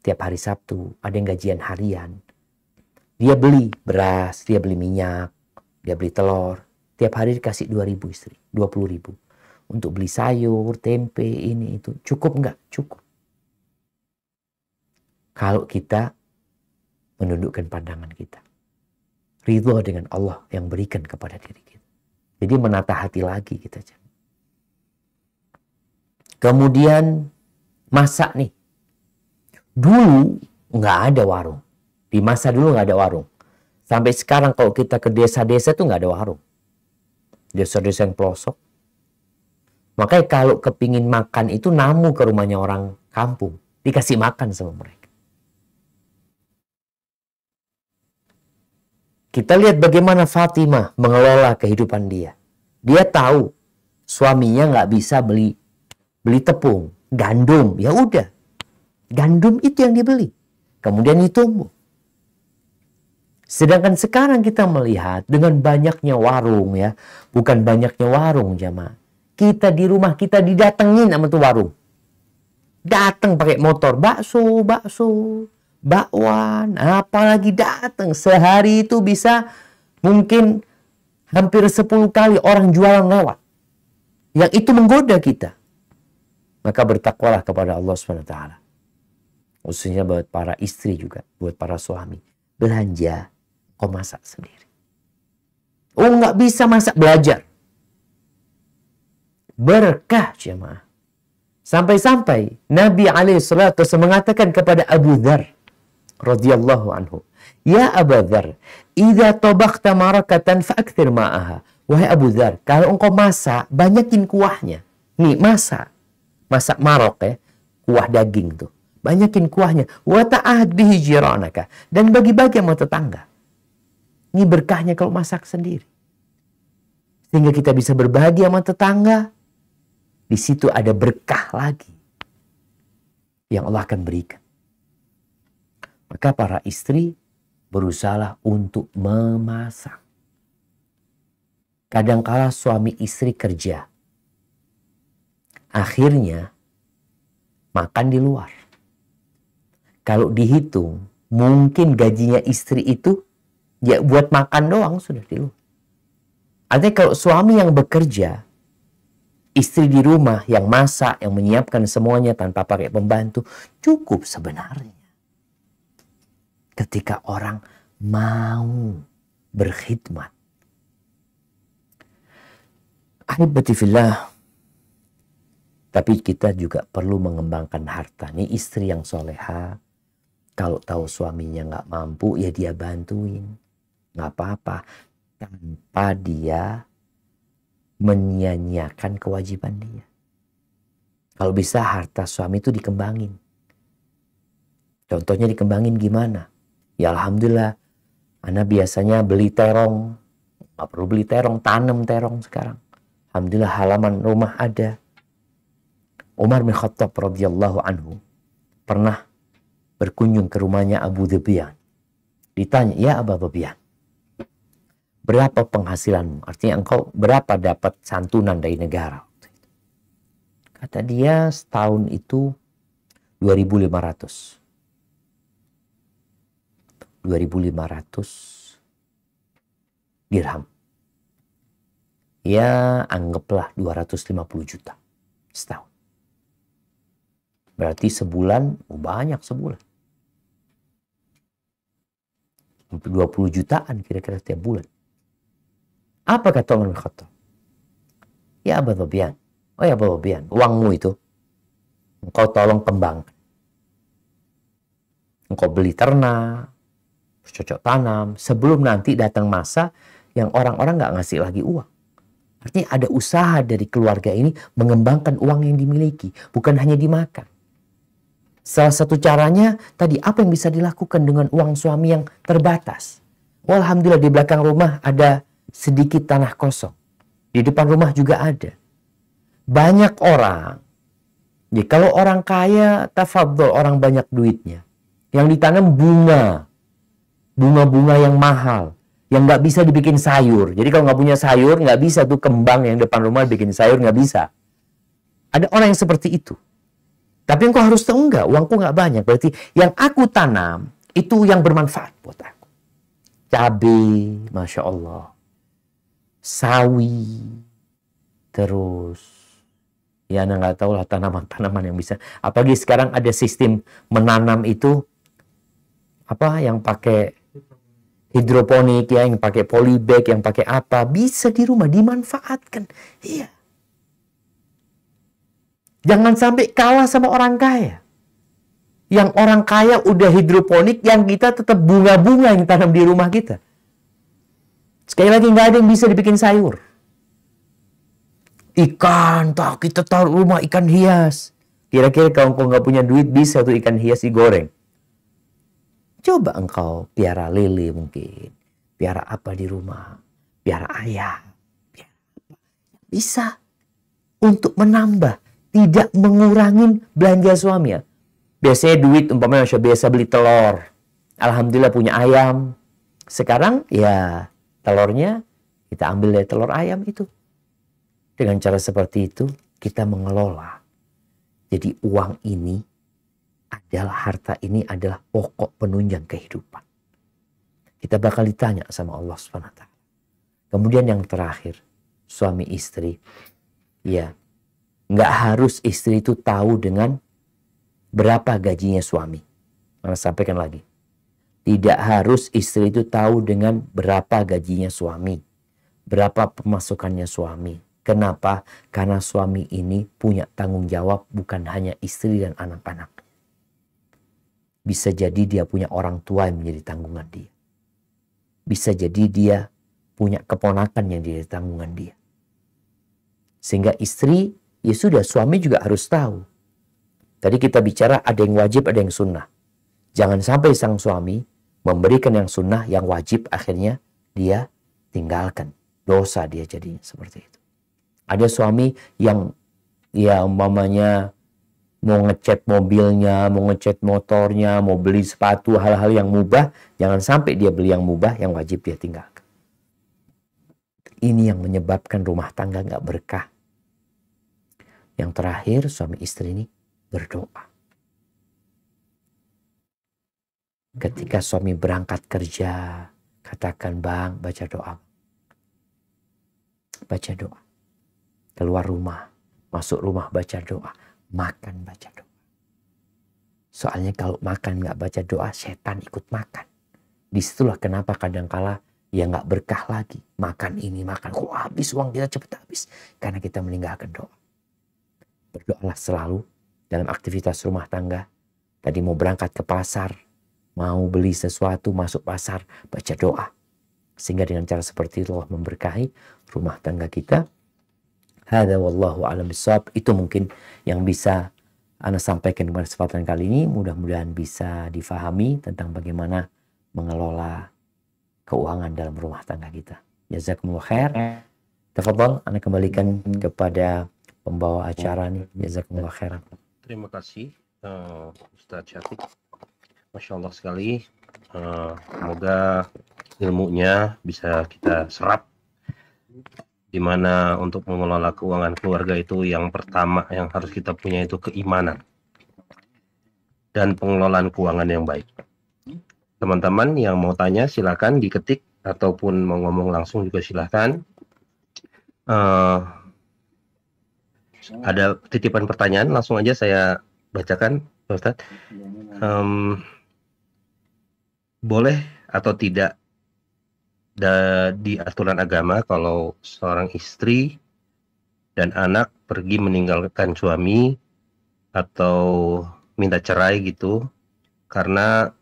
tiap hari Sabtu. Ada yang gajian harian. Dia beli beras, dia beli minyak, dia beli telur. Tiap hari dikasih 2 ribu istri. 20 ribu. Untuk beli sayur, tempe, ini, itu. Cukup nggak? Cukup. Kalau kita menundukkan pandangan kita ridho dengan Allah yang berikan kepada diri kita. Jadi menata hati lagi kita. Kemudian masak nih. Dulu nggak ada warung. Di masa dulu nggak ada warung. Sampai sekarang kalau kita ke desa-desa tuh nggak ada warung. Desa-desa yang pelosok. Makanya kalau kepingin makan itu namu ke rumahnya orang kampung. Dikasih makan sama mereka. Kita lihat bagaimana Fatimah mengelola kehidupan dia. Dia tahu suaminya nggak bisa beli beli tepung, gandum, ya udah. Gandum itu yang dibeli. Kemudian ditumbuh. Sedangkan sekarang kita melihat dengan banyaknya warung ya, bukan banyaknya warung jamaah. Kita di rumah kita didatengin sama tuh warung. Datang pakai motor bakso, bakso, bakwan, apalagi datang sehari itu bisa mungkin hampir 10 kali orang jualan lewat. Yang itu menggoda kita. Maka bertakwalah kepada Allah SWT. Khususnya buat para istri juga, buat para suami. Belanja, kau masak sendiri. Oh nggak bisa masak, belajar. Berkah jemaah. Sampai-sampai Nabi alaihi alaihissalatu mengatakan kepada Abu Dhar radhiyallahu anhu. Ya Abu Dhar, idza tabakta marakatan fa'akthir ma'aha. Wahai Abu Dhar, kalau engkau masak, banyakin kuahnya. Nih, masak. Masak marok ya, kuah daging tuh. Banyakin kuahnya. Wa ta'ahad bihi jiranaka. Dan bagi-bagi sama tetangga. Ini berkahnya kalau masak sendiri. Sehingga kita bisa berbagi sama tetangga. Di situ ada berkah lagi. Yang Allah akan berikan. Maka para istri berusaha untuk memasak. Kadangkala suami istri kerja. Akhirnya makan di luar. Kalau dihitung, mungkin gajinya istri itu ya buat makan doang sudah di luar. Artinya kalau suami yang bekerja, istri di rumah yang masak, yang menyiapkan semuanya tanpa pakai pembantu, cukup sebenarnya ketika orang mau berkhidmat. alhamdulillah. tapi kita juga perlu mengembangkan harta. ini. istri yang soleha, kalau tahu suaminya nggak mampu, ya dia bantuin. Nggak apa-apa. Tanpa dia menyanyiakan kewajiban dia. Kalau bisa harta suami itu dikembangin. Contohnya dikembangin gimana? ya alhamdulillah Ana biasanya beli terong nggak perlu beli terong tanam terong sekarang alhamdulillah halaman rumah ada Umar bin Khattab radhiyallahu anhu pernah berkunjung ke rumahnya Abu Dhabian ditanya ya Abu Dhabian berapa penghasilanmu artinya engkau berapa dapat santunan dari negara kata dia setahun itu 2500 2.500 dirham. Ya anggaplah 250 juta setahun. Berarti sebulan, oh banyak sebulan. 20 jutaan kira-kira setiap bulan. Apa kata Umar bin Khattab? Ya Abu Dhabian. Oh ya Abu Dhabian, uangmu itu. Engkau tolong kembang. Engkau beli ternak, bercocok tanam, sebelum nanti datang masa yang orang-orang nggak ngasih lagi uang. Artinya ada usaha dari keluarga ini mengembangkan uang yang dimiliki, bukan hanya dimakan. Salah satu caranya tadi apa yang bisa dilakukan dengan uang suami yang terbatas. Alhamdulillah di belakang rumah ada sedikit tanah kosong. Di depan rumah juga ada. Banyak orang. Ya, kalau orang kaya, tafadol orang banyak duitnya. Yang ditanam bunga bunga-bunga yang mahal yang nggak bisa dibikin sayur. Jadi kalau nggak punya sayur nggak bisa tuh kembang yang depan rumah bikin sayur nggak bisa. Ada orang yang seperti itu. Tapi engkau harus tahu enggak, uangku nggak banyak. Berarti yang aku tanam itu yang bermanfaat buat aku. Cabai, masya Allah, sawi, terus ya nggak tahu lah tanaman-tanaman yang bisa. Apalagi sekarang ada sistem menanam itu apa yang pakai hidroponik ya, yang pakai polybag, yang pakai apa, bisa di rumah dimanfaatkan. Iya. Jangan sampai kalah sama orang kaya. Yang orang kaya udah hidroponik, yang kita tetap bunga-bunga yang tanam di rumah kita. Sekali lagi nggak ada yang bisa dibikin sayur. Ikan, tak kita taruh rumah ikan hias. Kira-kira kalau nggak punya duit bisa tuh ikan hias digoreng. Coba engkau piara lele mungkin. Piara apa di rumah. Piara ayah, Piara Bisa. Untuk menambah. Tidak mengurangi belanja suami ya. Biasanya duit umpamanya masih biasa beli telur. Alhamdulillah punya ayam. Sekarang ya telurnya kita ambil dari telur ayam itu. Dengan cara seperti itu kita mengelola. Jadi uang ini adalah harta ini adalah pokok penunjang kehidupan. Kita bakal ditanya sama Allah swt Kemudian yang terakhir, suami istri. Ya, nggak harus istri itu tahu dengan berapa gajinya suami. Mana sampaikan lagi. Tidak harus istri itu tahu dengan berapa gajinya suami. Berapa pemasukannya suami. Kenapa? Karena suami ini punya tanggung jawab bukan hanya istri dan anak-anak bisa jadi dia punya orang tua yang menjadi tanggungan dia. Bisa jadi dia punya keponakan yang jadi tanggungan dia. Sehingga istri, ya sudah suami juga harus tahu. Tadi kita bicara ada yang wajib, ada yang sunnah. Jangan sampai sang suami memberikan yang sunnah, yang wajib akhirnya dia tinggalkan. Dosa dia jadi seperti itu. Ada suami yang ya umpamanya mau ngecat mobilnya, mau ngecat motornya, mau beli sepatu, hal-hal yang mubah, jangan sampai dia beli yang mubah, yang wajib dia tinggalkan. Ini yang menyebabkan rumah tangga nggak berkah. Yang terakhir, suami istri ini berdoa. Ketika suami berangkat kerja, katakan bang baca doa. Baca doa. Keluar rumah, masuk rumah baca doa makan baca doa. Soalnya kalau makan nggak baca doa, setan ikut makan. Disitulah kenapa kadangkala ya nggak berkah lagi. Makan ini, makan. Kok habis uang kita cepet habis? Karena kita meninggalkan doa. Berdoalah selalu dalam aktivitas rumah tangga. Tadi mau berangkat ke pasar, mau beli sesuatu, masuk pasar, baca doa. Sehingga dengan cara seperti itu Allah memberkahi rumah tangga kita, Hada wallahu alam bisawab. Itu mungkin yang bisa Anda sampaikan pada kesempatan kali ini. Mudah-mudahan bisa difahami tentang bagaimana mengelola keuangan dalam rumah tangga kita. Jazakumullah khair. Tafadhol, Anda kembalikan kepada pembawa acara nih. Jazakumullah khair. Terima kasih uh, eh, Ustaz Syafiq. Masya Allah sekali. Uh, semoga ilmunya bisa kita serap Dimana untuk mengelola keuangan keluarga itu yang pertama yang harus kita punya itu keimanan dan pengelolaan keuangan yang baik. Teman-teman yang mau tanya silahkan diketik ataupun mau ngomong langsung juga silahkan Uh, eh, ada titipan pertanyaan langsung aja saya bacakan, Ustaz Um, boleh atau tidak da, di aturan agama kalau seorang istri dan anak pergi meninggalkan suami atau minta cerai gitu karena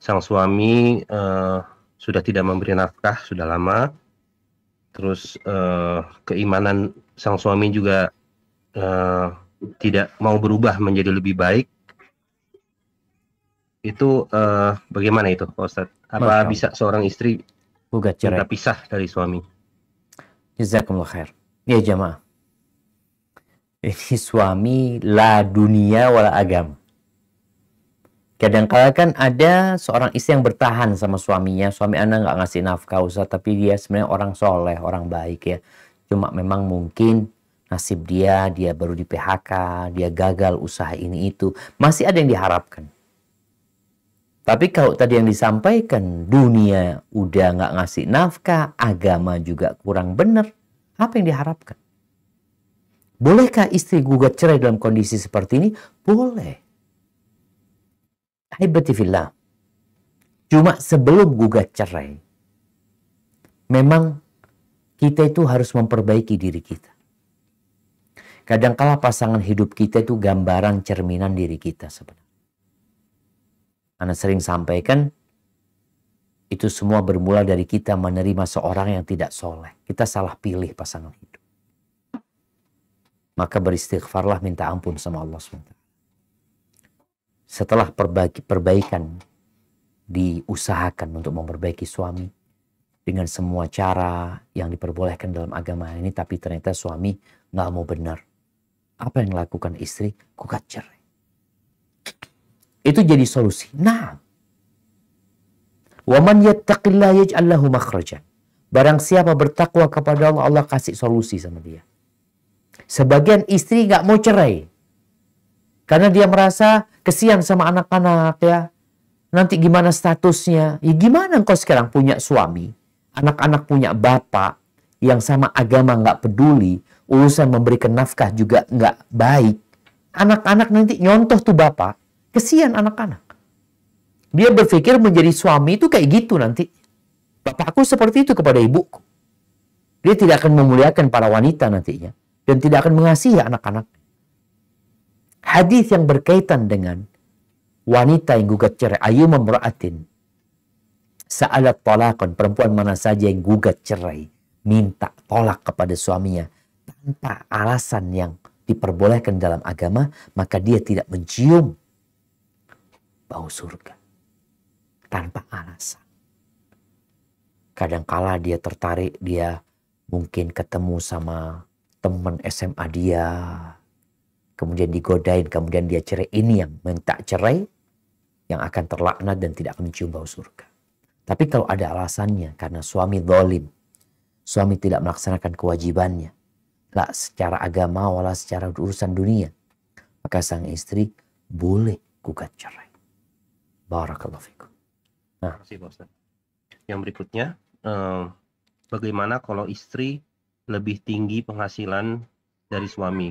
sang suami uh, sudah tidak memberi nafkah sudah lama terus uh, keimanan sang suami juga uh, tidak mau berubah menjadi lebih baik itu uh, bagaimana itu Pak Apa bisa seorang istri gugat cerai. Minta pisah dari suami. Jazakumullah khair. Ya jamaah. Ini suami la dunia wala agam. Kadangkala kan ada seorang istri yang bertahan sama suaminya. Suami anak nggak ngasih nafkah usah, tapi dia sebenarnya orang soleh, orang baik ya. Cuma memang mungkin nasib dia, dia baru di PHK, dia gagal usaha ini itu. Masih ada yang diharapkan. Tapi kalau tadi yang disampaikan dunia udah nggak ngasih nafkah, agama juga kurang benar, apa yang diharapkan? Bolehkah istri gugat cerai dalam kondisi seperti ini? Boleh. villa. Cuma sebelum gugat cerai, memang kita itu harus memperbaiki diri kita. Kadangkala pasangan hidup kita itu gambaran cerminan diri kita sebenarnya. Anda sering sampaikan, itu semua bermula dari kita menerima seorang yang tidak soleh. Kita salah pilih pasangan hidup. Maka beristighfarlah minta ampun sama Allah SWT. Setelah perbaiki, perbaikan diusahakan untuk memperbaiki suami dengan semua cara yang diperbolehkan dalam agama ini tapi ternyata suami nggak mau benar. Apa yang dilakukan istri? Gugat cerai. Itu jadi solusi. Nah. Waman yattaqillah yaj'al lahu makhrajan. Barang siapa bertakwa kepada Allah, Allah kasih solusi sama dia. Sebagian istri gak mau cerai. Karena dia merasa kesian sama anak-anak ya. Nanti gimana statusnya? Ya gimana engkau sekarang punya suami? Anak-anak punya bapak yang sama agama gak peduli. Urusan memberikan nafkah juga gak baik. Anak-anak nanti nyontoh tuh bapak Kesian anak-anak. Dia berpikir menjadi suami itu kayak gitu nanti. Bapakku seperti itu kepada ibuku. Dia tidak akan memuliakan para wanita nantinya. Dan tidak akan mengasihi anak-anak. Hadis yang berkaitan dengan wanita yang gugat cerai. Ayu memra'atin. Sa'alat tolakon. Perempuan mana saja yang gugat cerai. Minta tolak kepada suaminya. Tanpa alasan yang diperbolehkan dalam agama. Maka dia tidak mencium bau surga tanpa alasan. Kadangkala dia tertarik, dia mungkin ketemu sama teman SMA dia, kemudian digodain, kemudian dia cerai. Ini yang minta cerai yang akan terlaknat dan tidak akan mencium bau surga. Tapi kalau ada alasannya, karena suami dolim, suami tidak melaksanakan kewajibannya, lah secara agama, wala secara urusan dunia, maka sang istri boleh gugat cerai. Barakallahu fikum. Nah. Terima kasih Pak Yang berikutnya, eh, bagaimana kalau istri lebih tinggi penghasilan dari suami?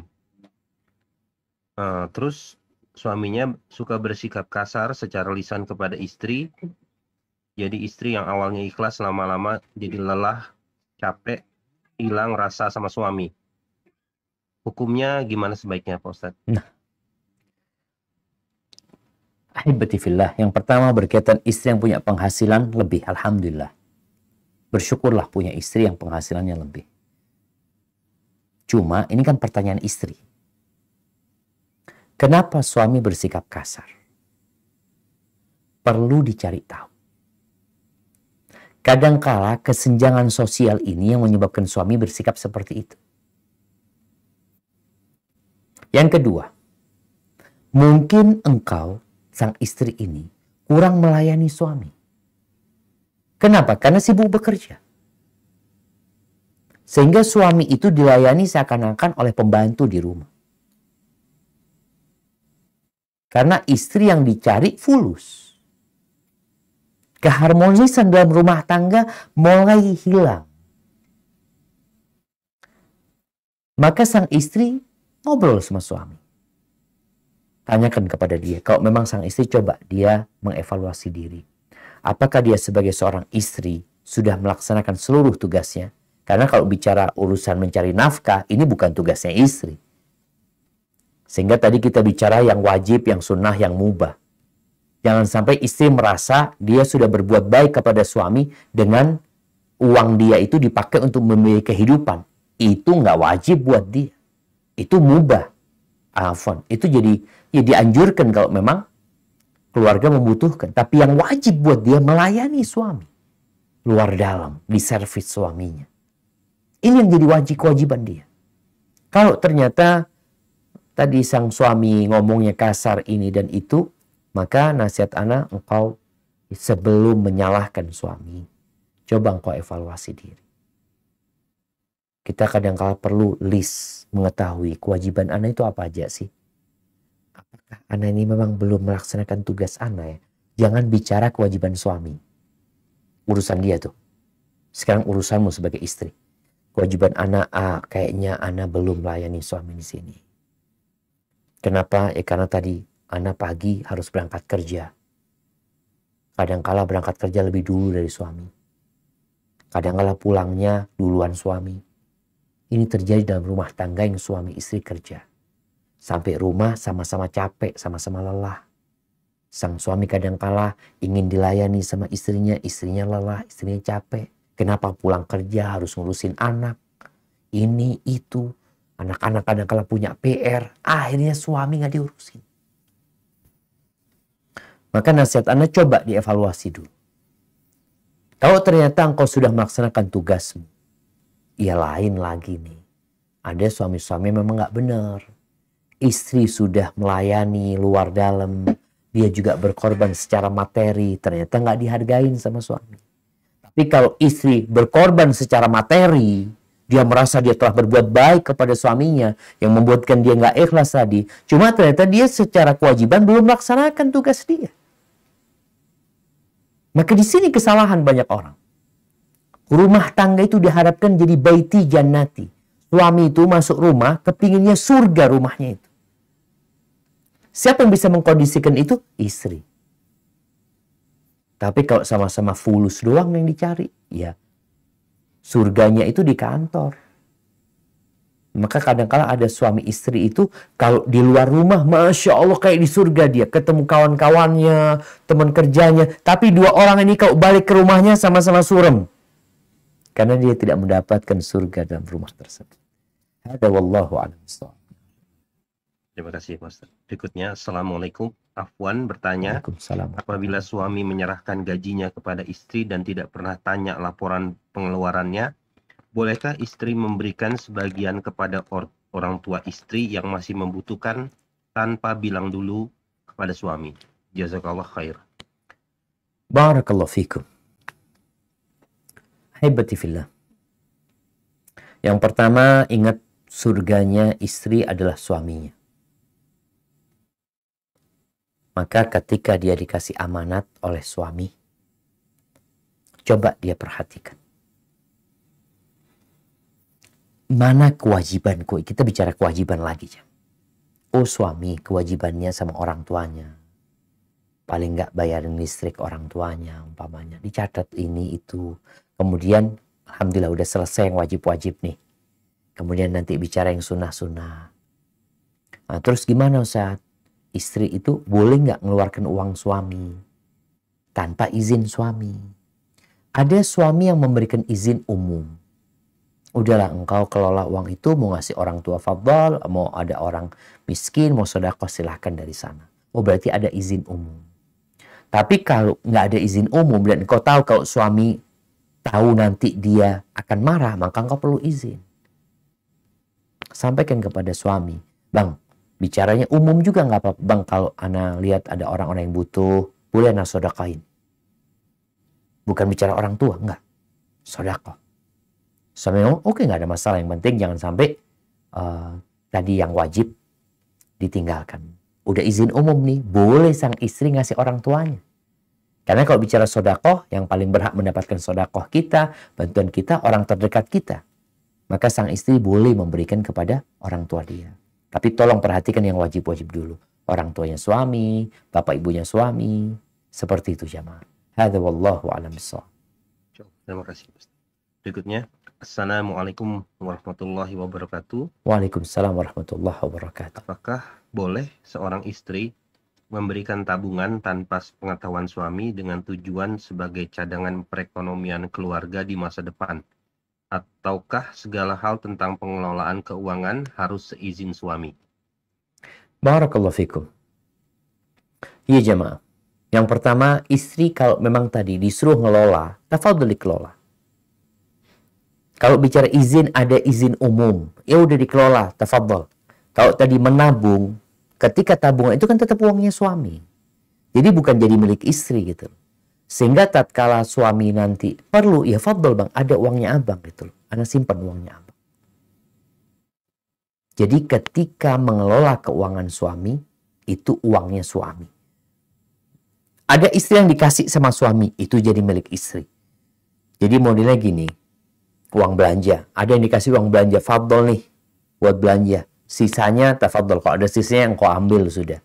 Eh, terus suaminya suka bersikap kasar secara lisan kepada istri. Jadi istri yang awalnya ikhlas lama-lama jadi lelah, capek, hilang rasa sama suami. Hukumnya gimana sebaiknya Pak Ustaz? Nah, Ahibati yang pertama berkaitan istri yang punya penghasilan lebih, alhamdulillah. Bersyukurlah punya istri yang penghasilannya lebih. Cuma ini kan pertanyaan istri. Kenapa suami bersikap kasar? Perlu dicari tahu. Kadangkala kesenjangan sosial ini yang menyebabkan suami bersikap seperti itu. Yang kedua, mungkin engkau sang istri ini kurang melayani suami. Kenapa? Karena sibuk bekerja. Sehingga suami itu dilayani seakan-akan oleh pembantu di rumah. Karena istri yang dicari fulus. Keharmonisan dalam rumah tangga mulai hilang. Maka sang istri ngobrol sama suami tanyakan kepada dia. Kalau memang sang istri coba dia mengevaluasi diri. Apakah dia sebagai seorang istri sudah melaksanakan seluruh tugasnya? Karena kalau bicara urusan mencari nafkah, ini bukan tugasnya istri. Sehingga tadi kita bicara yang wajib, yang sunnah, yang mubah. Jangan sampai istri merasa dia sudah berbuat baik kepada suami dengan uang dia itu dipakai untuk memiliki kehidupan. Itu nggak wajib buat dia. Itu mubah Afon. Itu jadi ya dianjurkan kalau memang keluarga membutuhkan. Tapi yang wajib buat dia melayani suami. Luar dalam, di servis suaminya. Ini yang jadi wajib kewajiban dia. Kalau ternyata tadi sang suami ngomongnya kasar ini dan itu, maka nasihat anak engkau sebelum menyalahkan suami, coba engkau evaluasi diri kita kadang kala perlu list mengetahui kewajiban anak itu apa aja sih. Apakah anak ini memang belum melaksanakan tugas anak ya? Jangan bicara kewajiban suami. Urusan dia tuh. Sekarang urusanmu sebagai istri. Kewajiban anak A, kayaknya anak belum melayani suami di sini. Kenapa? Ya karena tadi anak pagi harus berangkat kerja. Kadang kala berangkat kerja lebih dulu dari suami. Kadang Kadangkala pulangnya duluan suami ini terjadi dalam rumah tangga yang suami istri kerja. Sampai rumah sama-sama capek, sama-sama lelah. Sang suami kadang kalah ingin dilayani sama istrinya, istrinya lelah, istrinya capek. Kenapa pulang kerja harus ngurusin anak? Ini, itu. Anak-anak kadang kala punya PR. Akhirnya suami nggak diurusin. Maka nasihat Anda coba dievaluasi dulu. Kalau ternyata engkau sudah melaksanakan tugasmu, ya lain lagi nih. Ada suami-suami memang gak benar. Istri sudah melayani luar dalam, dia juga berkorban secara materi, ternyata gak dihargain sama suami. Tapi kalau istri berkorban secara materi, dia merasa dia telah berbuat baik kepada suaminya yang membuatkan dia gak ikhlas tadi. Cuma ternyata dia secara kewajiban belum melaksanakan tugas dia. Maka di sini kesalahan banyak orang. Rumah tangga itu diharapkan jadi baiti jannati. Suami itu masuk rumah, kepinginnya surga rumahnya itu. Siapa yang bisa mengkondisikan itu? Istri. Tapi kalau sama-sama fulus doang yang dicari, ya surganya itu di kantor. Maka kadang-kala ada suami istri itu kalau di luar rumah, masya Allah kayak di surga dia, ketemu kawan-kawannya, teman kerjanya. Tapi dua orang ini kalau balik ke rumahnya sama-sama surem karena dia tidak mendapatkan surga dalam rumah tersebut. Ada wallahu alam Terima kasih, Mas. Berikutnya, Assalamualaikum. Afwan bertanya, apabila suami menyerahkan gajinya kepada istri dan tidak pernah tanya laporan pengeluarannya, bolehkah istri memberikan sebagian kepada or orang tua istri yang masih membutuhkan tanpa bilang dulu kepada suami? Jazakallah khair. Barakallahu fikum. Ahibati fillah. Yang pertama, ingat surganya istri adalah suaminya. Maka ketika dia dikasih amanat oleh suami, coba dia perhatikan. Mana kewajibanku? Kita bicara kewajiban lagi. Jam. Oh suami kewajibannya sama orang tuanya. Paling nggak bayarin listrik orang tuanya umpamanya. Dicatat ini itu Kemudian Alhamdulillah udah selesai yang wajib-wajib nih. Kemudian nanti bicara yang sunnah-sunnah. Nah, terus gimana Ustaz? Istri itu boleh nggak ngeluarkan uang suami tanpa izin suami? Ada suami yang memberikan izin umum. Udahlah engkau kelola uang itu mau ngasih orang tua fadl, mau ada orang miskin, mau sodakoh silahkan dari sana. Oh berarti ada izin umum. Tapi kalau nggak ada izin umum dan engkau tahu kalau suami tahu nanti dia akan marah, maka engkau perlu izin. Sampaikan kepada suami, Bang, bicaranya umum juga nggak apa-apa. Bang, kalau Ana lihat ada orang-orang yang butuh, boleh Ana sodakain. Bukan bicara orang tua, nggak. Sodako. Suami oke okay, nggak ada masalah. Yang penting jangan sampai uh, tadi yang wajib ditinggalkan. Udah izin umum nih, boleh sang istri ngasih orang tuanya. Karena kalau bicara sodakoh, yang paling berhak mendapatkan sodakoh kita, bantuan kita, orang terdekat kita. Maka sang istri boleh memberikan kepada orang tua dia. Tapi tolong perhatikan yang wajib-wajib dulu. Orang tuanya suami, bapak ibunya suami. Seperti itu jamaah. Hadha wallahu alam Terima kasih. Berikutnya. Assalamualaikum warahmatullahi wabarakatuh. Waalaikumsalam warahmatullahi wabarakatuh. Apakah boleh seorang istri memberikan tabungan tanpa pengetahuan suami dengan tujuan sebagai cadangan perekonomian keluarga di masa depan? Ataukah segala hal tentang pengelolaan keuangan harus seizin suami? Barakallahu fikum. Iya jemaah. Yang pertama, istri kalau memang tadi disuruh ngelola, tafadhol dikelola. Kalau bicara izin, ada izin umum. Ya udah dikelola, tafadhol. Kalau tadi menabung, ketika tabungan itu kan tetap uangnya suami. Jadi bukan jadi milik istri gitu Sehingga tatkala suami nanti perlu, ya fadl bang, ada uangnya abang gitu loh. Anda simpan uangnya abang. Jadi ketika mengelola keuangan suami, itu uangnya suami. Ada istri yang dikasih sama suami, itu jadi milik istri. Jadi modelnya gini, uang belanja. Ada yang dikasih uang belanja, fadl nih buat belanja sisanya tafadhol kalau ada sisanya yang kau ambil sudah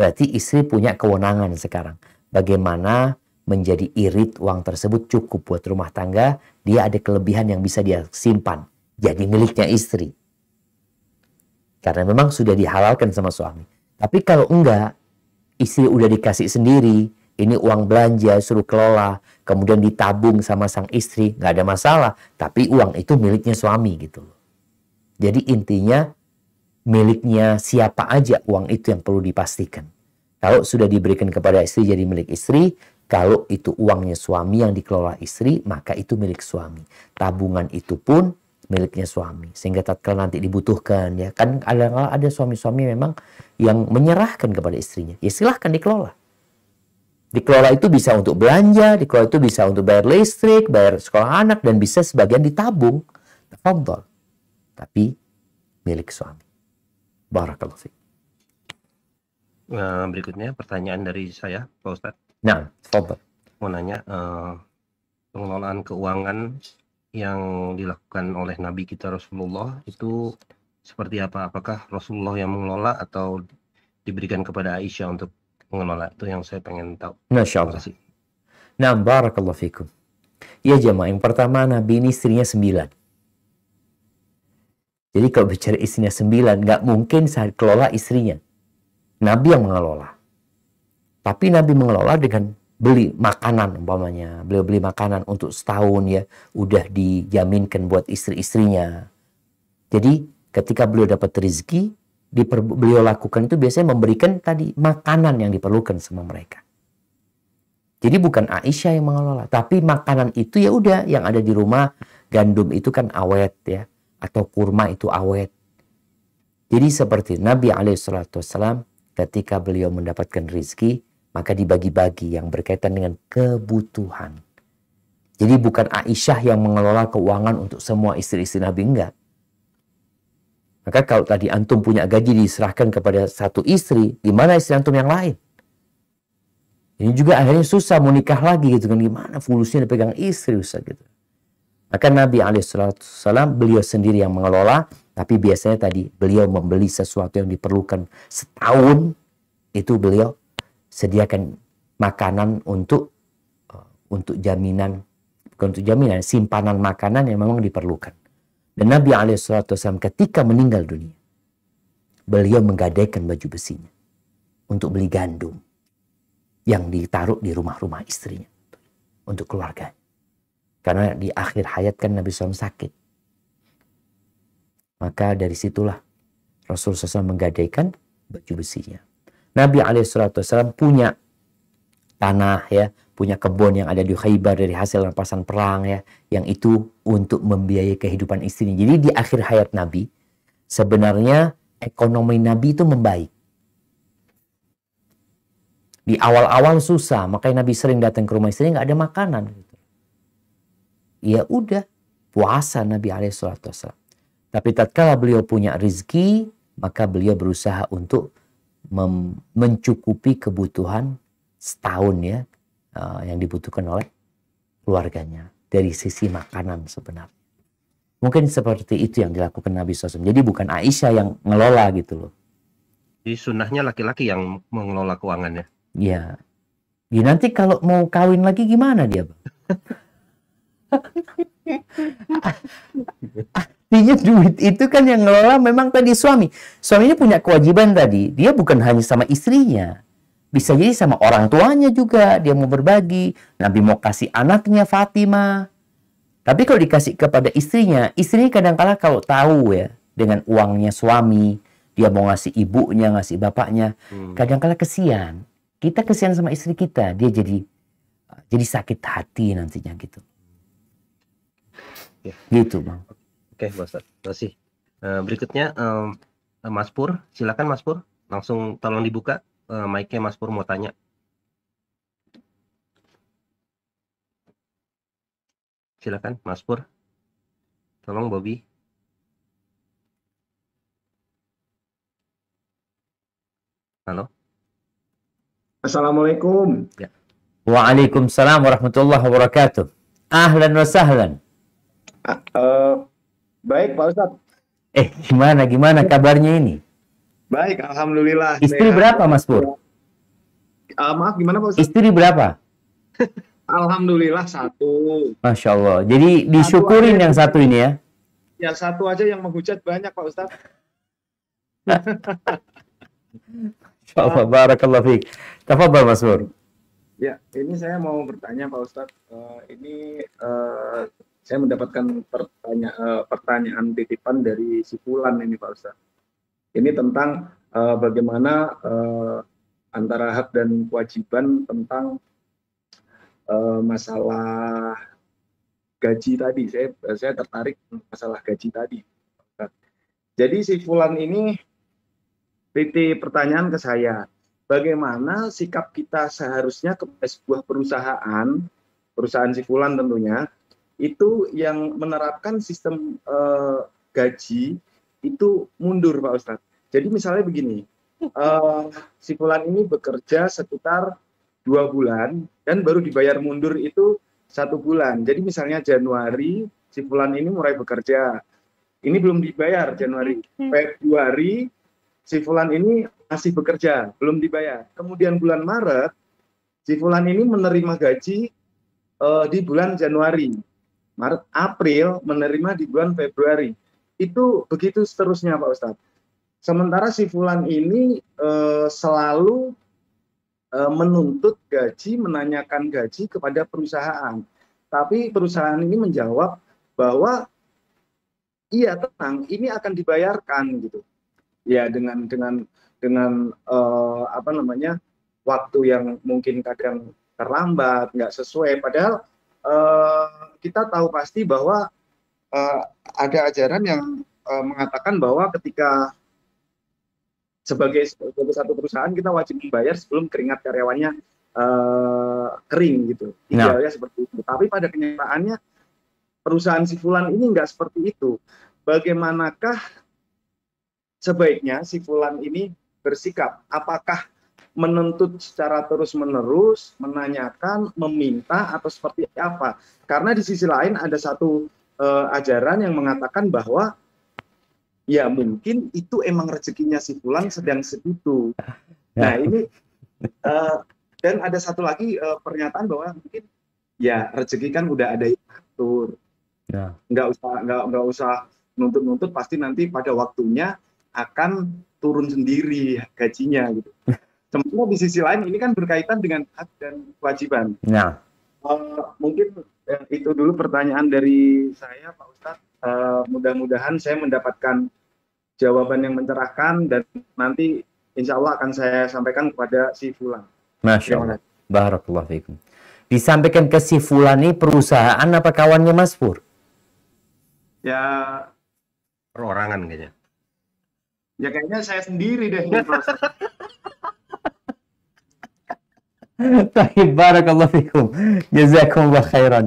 berarti istri punya kewenangan sekarang bagaimana menjadi irit uang tersebut cukup buat rumah tangga dia ada kelebihan yang bisa dia simpan jadi miliknya istri karena memang sudah dihalalkan sama suami tapi kalau enggak istri udah dikasih sendiri ini uang belanja suruh kelola, kemudian ditabung sama sang istri, nggak ada masalah. Tapi uang itu miliknya suami gitu loh. Jadi intinya miliknya siapa aja uang itu yang perlu dipastikan. Kalau sudah diberikan kepada istri jadi milik istri, kalau itu uangnya suami yang dikelola istri, maka itu milik suami. Tabungan itu pun miliknya suami sehingga tatkala nanti dibutuhkan ya kan ada ada suami-suami memang yang menyerahkan kepada istrinya ya silahkan dikelola dikelola itu bisa untuk belanja dikelola itu bisa untuk bayar listrik bayar sekolah anak dan bisa sebagian ditabung tafadhol tapi milik suami. Barakallah fiqh. Eh, berikutnya pertanyaan dari saya, Pak Ustadz. Nah, tafadhol. Mau nanya uh, pengelolaan keuangan yang dilakukan oleh Nabi kita Rasulullah itu seperti apa? Apakah Rasulullah yang mengelola atau diberikan kepada Aisyah untuk mengelola? Itu yang saya pengen tahu. Masya Allah. Nah, Barakallah fikum. Ya jemaah, yang pertama Nabi ini istrinya sembilan. Jadi kalau bicara istrinya sembilan, nggak mungkin saya kelola istrinya. Nabi yang mengelola. Tapi Nabi mengelola dengan beli makanan umpamanya. Beliau beli makanan untuk setahun ya. Udah dijaminkan buat istri-istrinya. Jadi ketika beliau dapat rezeki, beliau lakukan itu biasanya memberikan tadi makanan yang diperlukan sama mereka. Jadi bukan Aisyah yang mengelola, tapi makanan itu ya udah yang ada di rumah gandum itu kan awet ya atau kurma itu awet. Jadi seperti Nabi Alaihissalam ketika beliau mendapatkan rizki, maka dibagi-bagi yang berkaitan dengan kebutuhan. Jadi bukan Aisyah yang mengelola keuangan untuk semua istri-istri Nabi, enggak. Maka kalau tadi antum punya gaji diserahkan kepada satu istri, di istri antum yang lain? Ini juga akhirnya susah mau nikah lagi gitu kan. Gimana fulusnya dipegang istri usah gitu. Maka Nabi Alaihissalam beliau sendiri yang mengelola, tapi biasanya tadi beliau membeli sesuatu yang diperlukan setahun itu beliau sediakan makanan untuk eh, untuk jaminan untuk jaminan simpanan makanan yang memang diperlukan. Dan Nabi Alaihissalam ketika meninggal dunia, beliau menggadaikan baju besinya untuk beli gandum yang ditaruh di rumah-rumah istrinya untuk keluarganya. Karena di akhir hayat kan Nabi SAW sakit. Maka dari situlah Rasul SAW menggadaikan baju besinya. Nabi SAW punya tanah ya, punya kebun yang ada di Khaybar dari hasil rampasan perang ya, yang itu untuk membiayai kehidupan istrinya. Jadi di akhir hayat Nabi, sebenarnya ekonomi Nabi itu membaik. Di awal-awal susah, makanya Nabi sering datang ke rumah istrinya nggak ada makanan ya udah puasa Nabi Alaihissalam. Tapi tatkala beliau punya rizki, maka beliau berusaha untuk mencukupi kebutuhan setahun ya uh, yang dibutuhkan oleh keluarganya dari sisi makanan sebenarnya. Mungkin seperti itu yang dilakukan Nabi SAW. Jadi bukan Aisyah yang ngelola gitu loh. Jadi sunnahnya laki-laki yang mengelola keuangannya. Iya. Ya, nanti kalau mau kawin lagi gimana dia? Artinya duit itu kan yang ngelola memang tadi suami. Suaminya punya kewajiban tadi. Dia bukan hanya sama istrinya. Bisa jadi sama orang tuanya juga. Dia mau berbagi. Nabi mau kasih anaknya Fatima Tapi kalau dikasih kepada istrinya, istrinya kadang-kala kalau tahu ya, dengan uangnya suami, dia mau ngasih ibunya, ngasih bapaknya, hmm. kadang-kala kesian. Kita kesian sama istri kita, dia jadi jadi sakit hati nantinya gitu ya. Gitu bang. Oke, okay, Ustaz. Masih. Eh, berikutnya eh, Mas Pur, silakan Mas Pur, langsung tolong dibuka eh, Mike nya Mas Pur mau tanya. Silakan Mas Pur. Tolong Bobby. Halo. Assalamualaikum. Ya. Waalaikumsalam warahmatullahi wabarakatuh. Ahlan wa sahlan. Uh, baik Pak ustad Eh gimana gimana kabarnya ini? Baik, alhamdulillah. Istri sehat. berapa Mas Pur? Uh, maaf gimana Pak ustad Istri berapa? alhamdulillah satu. Masya Allah. Jadi disyukurin satu yang satu ini ya? Ya satu aja yang menghujat banyak Pak Ustadz. Masya Allah, barakallah fiqh. Mas Pur. Ya, ini saya mau bertanya Pak Ustadz. Uh, ini uh, saya mendapatkan pertanya eh, pertanyaan titipan dari Sipulan ini Pak Ustaz. Ini tentang uh, bagaimana uh, antara hak dan kewajiban tentang uh, masalah gaji tadi. Saya saya tertarik masalah gaji tadi. Jadi si Fulan ini titip pertanyaan ke saya, bagaimana sikap kita seharusnya kepada sebuah perusahaan, perusahaan si Fulan tentunya, itu yang menerapkan sistem uh, gaji itu mundur Pak Ustadz. Jadi misalnya begini, uh, si Fulan ini bekerja sekitar dua bulan dan baru dibayar mundur itu satu bulan. Jadi misalnya Januari si Fulan ini mulai bekerja, ini belum dibayar Januari, hmm. Februari si Fulan ini masih bekerja, belum dibayar. Kemudian bulan Maret si Fulan ini menerima gaji uh, di bulan Januari. Maret, April, menerima di bulan Februari. Itu begitu seterusnya Pak Ustadz. Sementara si Fulan ini e, selalu e, menuntut gaji, menanyakan gaji kepada perusahaan. Tapi perusahaan ini menjawab bahwa iya tenang, ini akan dibayarkan gitu. Ya dengan dengan dengan uh, apa namanya waktu yang mungkin kadang terlambat nggak sesuai padahal Eh, kita tahu pasti bahwa uh, ada ajaran yang uh, mengatakan bahwa ketika sebagai sebagai satu perusahaan kita wajib membayar sebelum keringat karyawannya uh, kering gitu ya. idealnya Ya, seperti itu tapi pada kenyataannya perusahaan si Fulan ini enggak seperti itu bagaimanakah sebaiknya si Fulan ini bersikap apakah menuntut secara terus-menerus, menanyakan, meminta atau seperti apa. Karena di sisi lain ada satu uh, ajaran yang mengatakan bahwa ya mungkin itu emang rezekinya si Fulan sedang segitu. Ya. Nah, ini uh, dan ada satu lagi uh, pernyataan bahwa mungkin ya rezeki kan udah ada yang atur. Ya. Nggak usah nggak nggak usah nuntut-nuntut pasti nanti pada waktunya akan turun sendiri gajinya gitu. Sementara di sisi lain ini kan berkaitan dengan hak dan kewajiban. Ya. Uh, mungkin uh, itu dulu pertanyaan dari saya Pak Ustadz. Uh, mudah-mudahan saya mendapatkan jawaban yang mencerahkan dan nanti insya Allah akan saya sampaikan kepada si Fulan. Masya Allah. Barakallah fikum. Disampaikan ke si Fulan ini perusahaan apa kawannya Mas Pur? Ya perorangan kayaknya. Ya kayaknya saya sendiri deh. طيب بارك الله فيكم جزاكم الله خيرا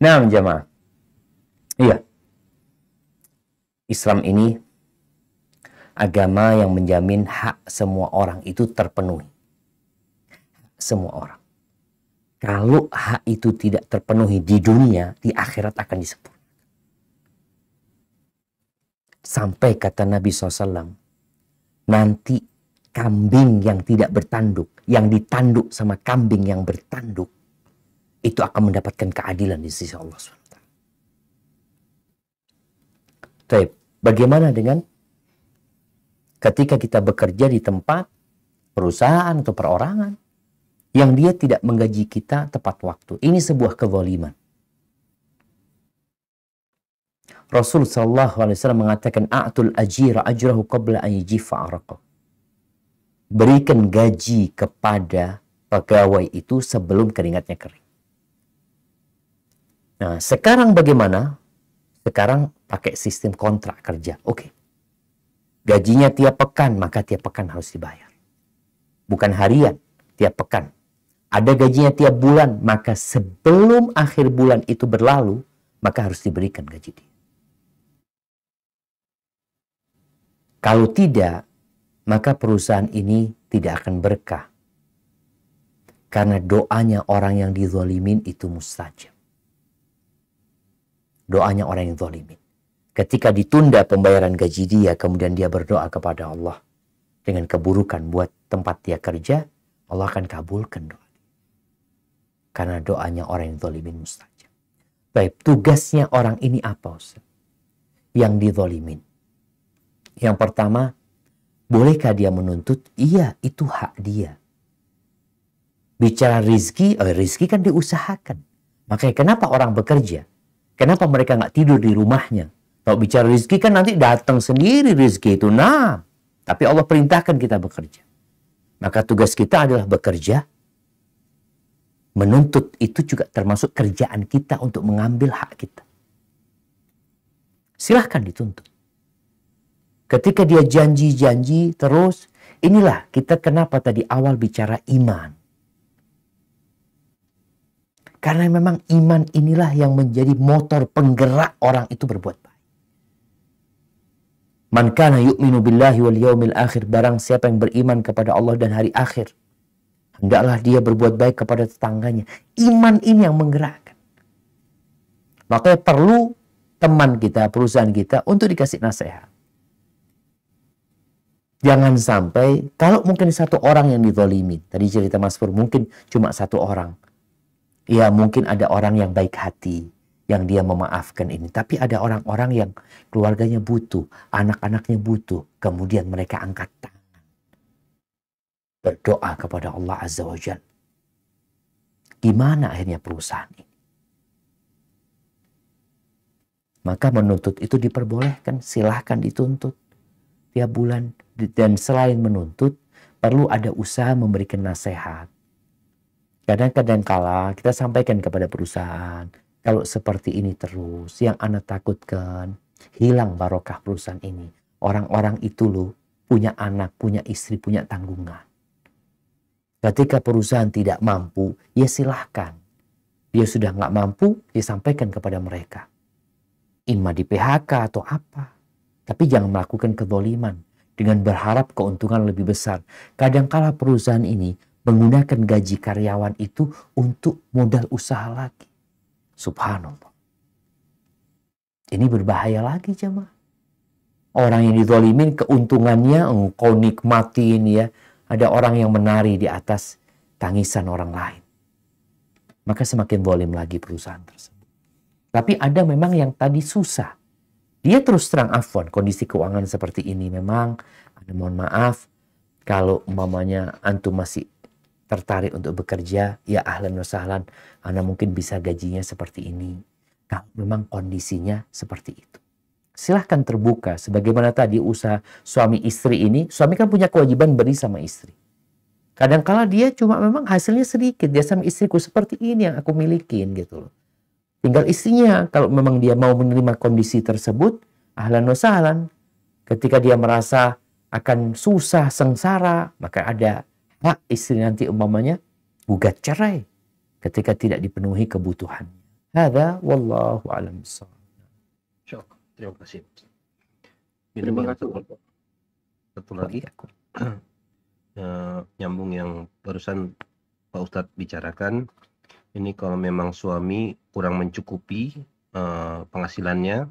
نعم جماعة iya Islam ini agama yang menjamin hak semua orang itu terpenuhi semua orang kalau hak itu tidak terpenuhi di dunia di akhirat akan disebut. sampai kata Nabi SAW nanti kambing yang tidak bertanduk, yang ditanduk sama kambing yang bertanduk, itu akan mendapatkan keadilan di sisi Allah SWT. Tapi bagaimana dengan ketika kita bekerja di tempat, perusahaan atau perorangan, yang dia tidak menggaji kita tepat waktu. Ini sebuah kezaliman. Rasul Shallallahu Alaihi Wasallam mengatakan, "Atul ajira ajrahu qabla an yajifa berikan gaji kepada pegawai itu sebelum keringatnya kering. Nah, sekarang bagaimana? Sekarang pakai sistem kontrak kerja. Oke. Okay. Gajinya tiap pekan, maka tiap pekan harus dibayar. Bukan harian, tiap pekan. Ada gajinya tiap bulan, maka sebelum akhir bulan itu berlalu, maka harus diberikan gaji dia. Kalau tidak, maka perusahaan ini tidak akan berkah. Karena doanya orang yang dizolimin itu mustajab. Doanya orang yang zolimin. Ketika ditunda pembayaran gaji dia, kemudian dia berdoa kepada Allah. Dengan keburukan buat tempat dia kerja, Allah akan kabulkan doa. Karena doanya orang yang zolimin mustajab. Baik, tugasnya orang ini apa Ustaz? Yang dizolimin. Yang pertama, Bolehkah dia menuntut? Iya, itu hak dia. Bicara rizki, oh rizki kan diusahakan. Makanya kenapa orang bekerja? Kenapa mereka nggak tidur di rumahnya? Kalau bicara rizki kan nanti datang sendiri rizki itu. Nah, tapi Allah perintahkan kita bekerja. Maka tugas kita adalah bekerja. Menuntut itu juga termasuk kerjaan kita untuk mengambil hak kita. Silahkan dituntut. Ketika dia janji-janji terus, inilah kita kenapa tadi awal bicara iman. Karena memang iman inilah yang menjadi motor penggerak orang itu berbuat baik. Man kana yu'minu billahi wal yaumil akhir. Barang siapa yang beriman kepada Allah dan hari akhir. Hendaklah dia berbuat baik kepada tetangganya. Iman ini yang menggerakkan. Makanya perlu teman kita, perusahaan kita untuk dikasih nasihat. Jangan sampai kalau mungkin satu orang yang ditolimi. Tadi cerita Mas Pur mungkin cuma satu orang. Ya mungkin ada orang yang baik hati. Yang dia memaafkan ini. Tapi ada orang-orang yang keluarganya butuh. Anak-anaknya butuh. Kemudian mereka angkat tangan. Berdoa kepada Allah Azza wa Jal. Gimana akhirnya perusahaan ini? Maka menuntut itu diperbolehkan. Silahkan dituntut. Tiap bulan dan selain menuntut perlu ada usaha memberikan nasihat. Kadang-kadang kala kita sampaikan kepada perusahaan, kalau seperti ini terus, yang Anda takutkan, hilang barokah perusahaan ini. Orang-orang itu loh, punya anak, punya istri, punya tanggungan. Ketika perusahaan tidak mampu, ya silahkan. Dia sudah nggak mampu, dia ya sampaikan kepada mereka. Ima di PHK atau apa. Tapi jangan melakukan kedoliman dengan berharap keuntungan lebih besar. Kadangkala perusahaan ini menggunakan gaji karyawan itu untuk modal usaha lagi. Subhanallah. Ini berbahaya lagi jemaah. Orang yang didolimin keuntungannya engkau oh, nikmatin ya. Ada orang yang menari di atas tangisan orang lain. Maka semakin boleh lagi perusahaan tersebut. Tapi ada memang yang tadi susah dia terus terang afwan kondisi keuangan seperti ini memang ada mohon maaf kalau mamanya antum masih tertarik untuk bekerja, ya ahlan wa sahlan, ana mungkin bisa gajinya seperti ini. Kalau memang kondisinya seperti itu. Silahkan terbuka, sebagaimana tadi usaha suami istri ini, suami kan punya kewajiban beri sama istri. Kadangkala dia cuma memang hasilnya sedikit, dia ya, sama istriku seperti ini yang aku milikin gitu loh. Tinggal istrinya kalau memang dia mau menerima kondisi tersebut, ahlan wa sahlan. Ketika dia merasa akan susah, sengsara, maka ada hak istri nanti umpamanya gugat cerai ketika tidak dipenuhi kebutuhannya. Hada wallahu alam Terima kasih. Terima kasih. Satu lagi. Uh, nyambung yang barusan Pak Ustadz bicarakan ini kalau memang suami kurang mencukupi uh, penghasilannya,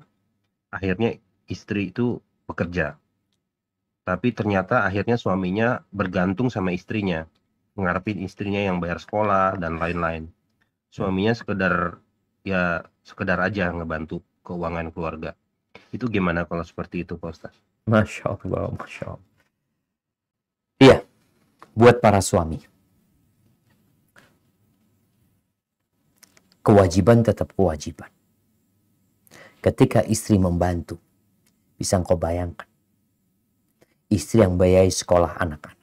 akhirnya istri itu bekerja. Tapi ternyata akhirnya suaminya bergantung sama istrinya, mengharapin istrinya yang bayar sekolah dan lain-lain. Suaminya sekedar ya sekedar aja ngebantu keuangan keluarga. Itu gimana kalau seperti itu, Pak Ustaz? Masya Allah, Masya Allah. Iya, buat para suami kewajiban tetap kewajiban. Ketika istri membantu, bisa engkau bayangkan. Istri yang biayai sekolah anak-anak.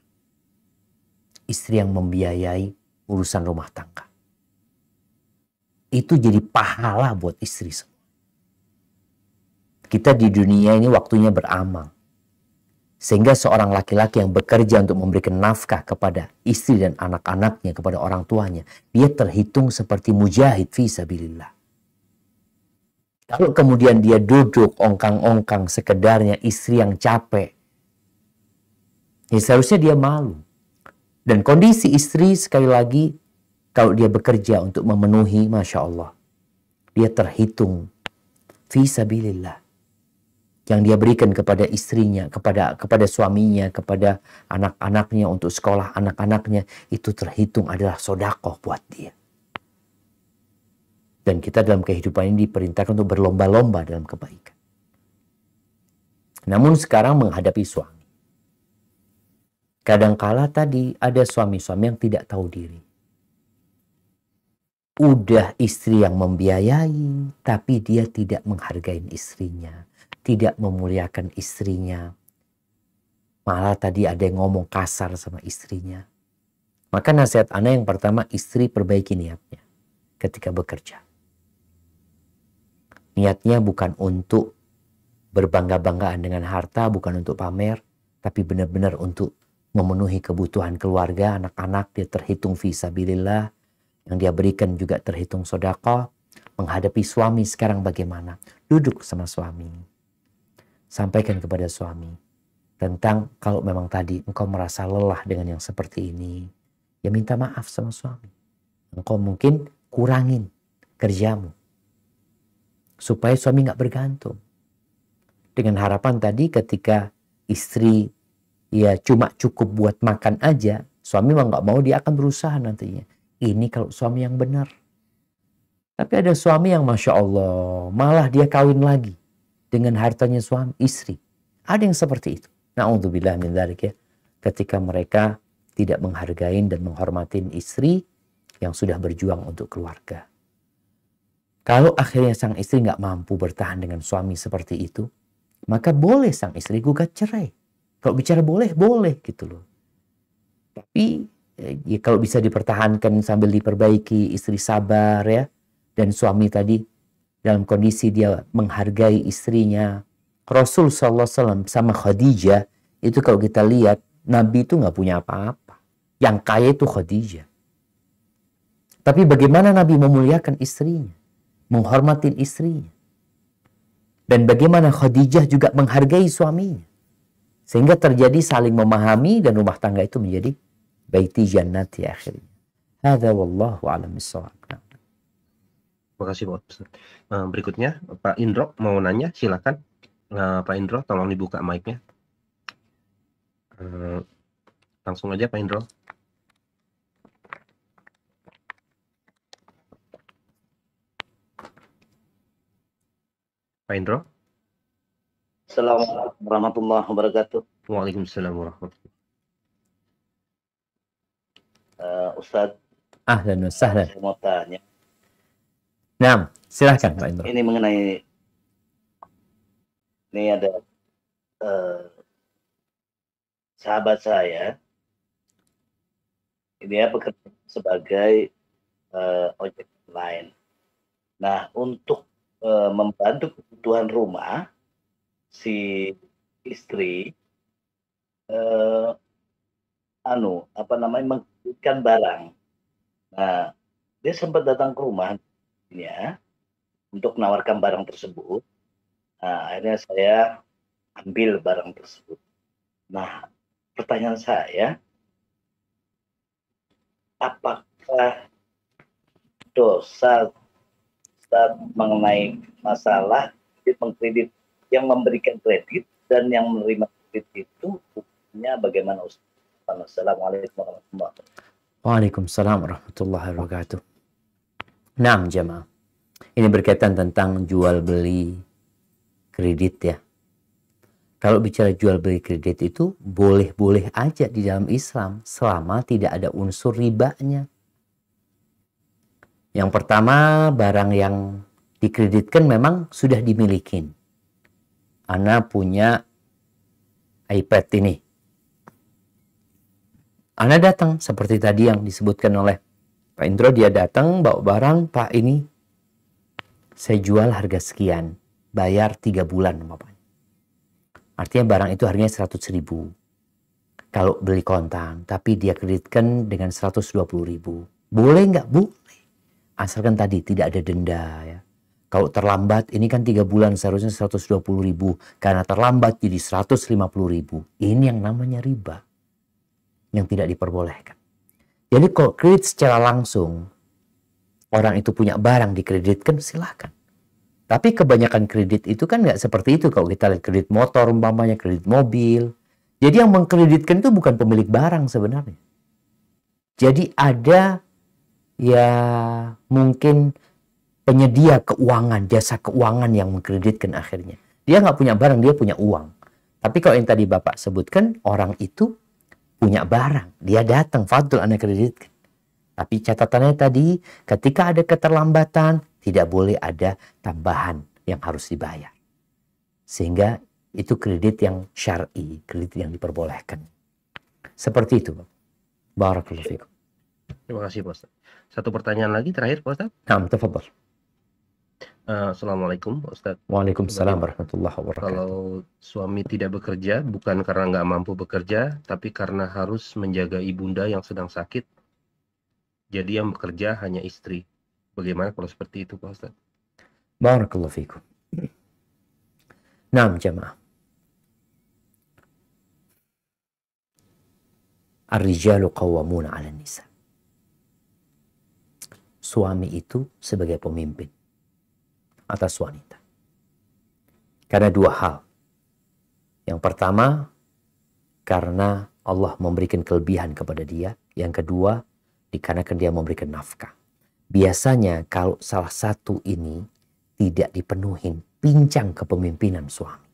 Istri yang membiayai urusan rumah tangga. Itu jadi pahala buat istri semua. Kita di dunia ini waktunya beramal. Sehingga seorang laki-laki yang bekerja untuk memberikan nafkah kepada istri dan anak-anaknya, kepada orang tuanya, dia terhitung seperti mujahid visabilillah. Kalau kemudian dia duduk ongkang-ongkang sekedarnya istri yang capek, ya seharusnya dia malu. Dan kondisi istri sekali lagi, kalau dia bekerja untuk memenuhi, Masya Allah, dia terhitung visabilillah yang dia berikan kepada istrinya, kepada kepada suaminya, kepada anak-anaknya untuk sekolah anak-anaknya itu terhitung adalah sodakoh buat dia. Dan kita dalam kehidupan ini diperintahkan untuk berlomba-lomba dalam kebaikan. Namun sekarang menghadapi suami. Kadangkala tadi ada suami-suami yang tidak tahu diri. Udah istri yang membiayai, tapi dia tidak menghargai istrinya tidak memuliakan istrinya. Malah tadi ada yang ngomong kasar sama istrinya. Maka nasihat Anda yang pertama, istri perbaiki niatnya ketika bekerja. Niatnya bukan untuk berbangga-banggaan dengan harta, bukan untuk pamer, tapi benar-benar untuk memenuhi kebutuhan keluarga, anak-anak, dia terhitung visabilillah, yang dia berikan juga terhitung sodako, menghadapi suami sekarang bagaimana? Duduk sama suami sampaikan kepada suami tentang kalau memang tadi engkau merasa lelah dengan yang seperti ini, ya minta maaf sama suami. Engkau mungkin kurangin kerjamu supaya suami nggak bergantung. Dengan harapan tadi ketika istri ya cuma cukup buat makan aja, suami mau nggak mau dia akan berusaha nantinya. Ini kalau suami yang benar. Tapi ada suami yang masya Allah malah dia kawin lagi dengan hartanya suami istri. Ada yang seperti itu. Nauzubillah min dzalik ya. Ketika mereka tidak menghargai dan menghormati istri yang sudah berjuang untuk keluarga. Kalau akhirnya sang istri nggak mampu bertahan dengan suami seperti itu, maka boleh sang istri gugat cerai. Kalau bicara boleh, boleh gitu loh. Tapi eh, ya kalau bisa dipertahankan sambil diperbaiki, istri sabar ya, dan suami tadi dalam kondisi dia menghargai istrinya. Rasul Sallallahu Wasallam sama Khadijah itu kalau kita lihat Nabi itu nggak punya apa-apa. Yang kaya itu Khadijah. Tapi bagaimana Nabi memuliakan istrinya, menghormatin istrinya. Dan bagaimana Khadijah juga menghargai suaminya. Sehingga terjadi saling memahami dan rumah tangga itu menjadi baiti jannati akhirnya. Hada wallahu alam Terima kasih Pak Ustaz. Eh, berikutnya Pak Indro mau nanya, silakan. Eh, Pak Indro tolong dibuka mic-nya. Eh, langsung aja Pak Indro. Pak Indro. Assalamualaikum warahmatullahi wabarakatuh. Waalaikumsalam warahmatullahi wabarakatuh. Uh, Ustaz. Ahlan wa sahlan. Saya mau tanya. Nah, silahkan Pak Indro. Ini mengenai ini ada uh, sahabat saya. Dia bekerja sebagai uh, ojek online. Nah, untuk uh, membantu kebutuhan rumah si istri uh, anu apa namanya mengirimkan barang. Nah, dia sempat datang ke rumah Ya, untuk menawarkan barang tersebut. Nah, akhirnya saya ambil barang tersebut. Nah, pertanyaan saya, apakah dosa saat mengenai masalah mengkredit yang memberikan kredit dan yang menerima kredit itu hukumnya bagaimana Ustaz? Assalamualaikum warahmatullahi wabarakatuh. Waalaikumsalam warahmatullahi wabarakatuh. Enam jemaah. Ini berkaitan tentang jual beli kredit ya. Kalau bicara jual beli kredit itu boleh-boleh aja di dalam Islam selama tidak ada unsur ribanya. Yang pertama barang yang dikreditkan memang sudah dimiliki. Ana punya iPad ini. Ana datang seperti tadi yang disebutkan oleh Pak Indro dia datang bawa barang, Pak ini saya jual harga sekian, bayar tiga bulan Pak Artinya barang itu harganya 100 ribu. Kalau beli kontan tapi dia kreditkan dengan 120 ribu. Boleh nggak? Boleh. Asalkan tadi tidak ada denda ya. Kalau terlambat, ini kan tiga bulan seharusnya 120 ribu. Karena terlambat jadi 150 ribu. Ini yang namanya riba. Yang tidak diperbolehkan. Jadi kalau kredit secara langsung, orang itu punya barang dikreditkan silahkan. Tapi kebanyakan kredit itu kan nggak seperti itu kalau kita lihat kredit motor umpamanya, kredit mobil. Jadi yang mengkreditkan itu bukan pemilik barang sebenarnya. Jadi ada ya mungkin penyedia keuangan, jasa keuangan yang mengkreditkan akhirnya. Dia nggak punya barang, dia punya uang. Tapi kalau yang tadi Bapak sebutkan, orang itu punya barang. Dia datang, fadl Anda kreditkan. Tapi catatannya tadi, ketika ada keterlambatan, tidak boleh ada tambahan yang harus dibayar. Sehingga itu kredit yang syar'i, kredit yang diperbolehkan. Seperti itu. Barakallahu fikum. Terima kasih, Pak Satu pertanyaan lagi terakhir, Pak Ustaz. Nah, Uh, Assalamualaikum Ustaz. Waalaikumsalam warahmatullahi wabarakatuh. Kalau suami tidak bekerja bukan karena nggak mampu bekerja, tapi karena harus menjaga ibunda yang sedang sakit. Jadi yang bekerja hanya istri. Bagaimana kalau seperti itu Pak Ustaz? Barakallahu fikum. Nam jamaah. Ar-rijalu qawwamuna 'ala nisa. Suami itu sebagai pemimpin atas wanita. Karena dua hal. Yang pertama, karena Allah memberikan kelebihan kepada dia. Yang kedua, dikarenakan dia memberikan nafkah. Biasanya kalau salah satu ini tidak dipenuhi, pincang kepemimpinan suami.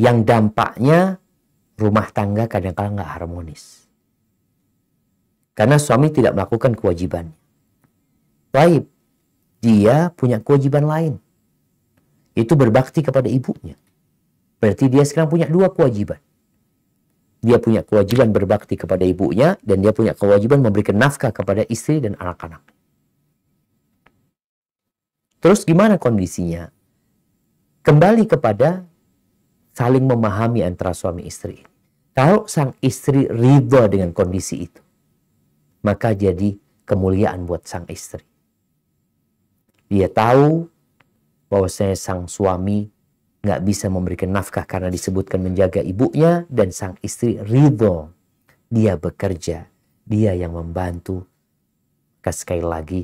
Yang dampaknya rumah tangga kadang-kadang nggak harmonis. Karena suami tidak melakukan kewajibannya. Baik, dia punya kewajiban lain. Itu berbakti kepada ibunya. Berarti dia sekarang punya dua kewajiban. Dia punya kewajiban berbakti kepada ibunya dan dia punya kewajiban memberikan nafkah kepada istri dan anak-anak. Terus gimana kondisinya? Kembali kepada saling memahami antara suami istri. Kalau sang istri ridho dengan kondisi itu, maka jadi kemuliaan buat sang istri. Dia tahu bahwasanya sang suami nggak bisa memberikan nafkah karena disebutkan menjaga ibunya dan sang istri ridho. Dia bekerja, dia yang membantu. Maka sekali lagi,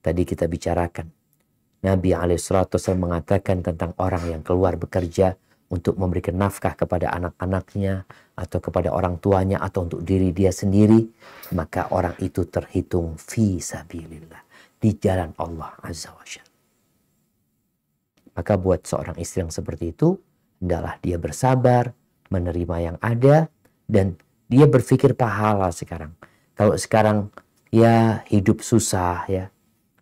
tadi kita bicarakan. Nabi Alaihissalam mengatakan tentang orang yang keluar bekerja untuk memberikan nafkah kepada anak-anaknya atau kepada orang tuanya atau untuk diri dia sendiri, maka orang itu terhitung fi sabilillah di jalan Allah Azza wa Jalla. Maka buat seorang istri yang seperti itu, hendaklah dia bersabar, menerima yang ada, dan dia berpikir pahala sekarang. Kalau sekarang ya hidup susah ya,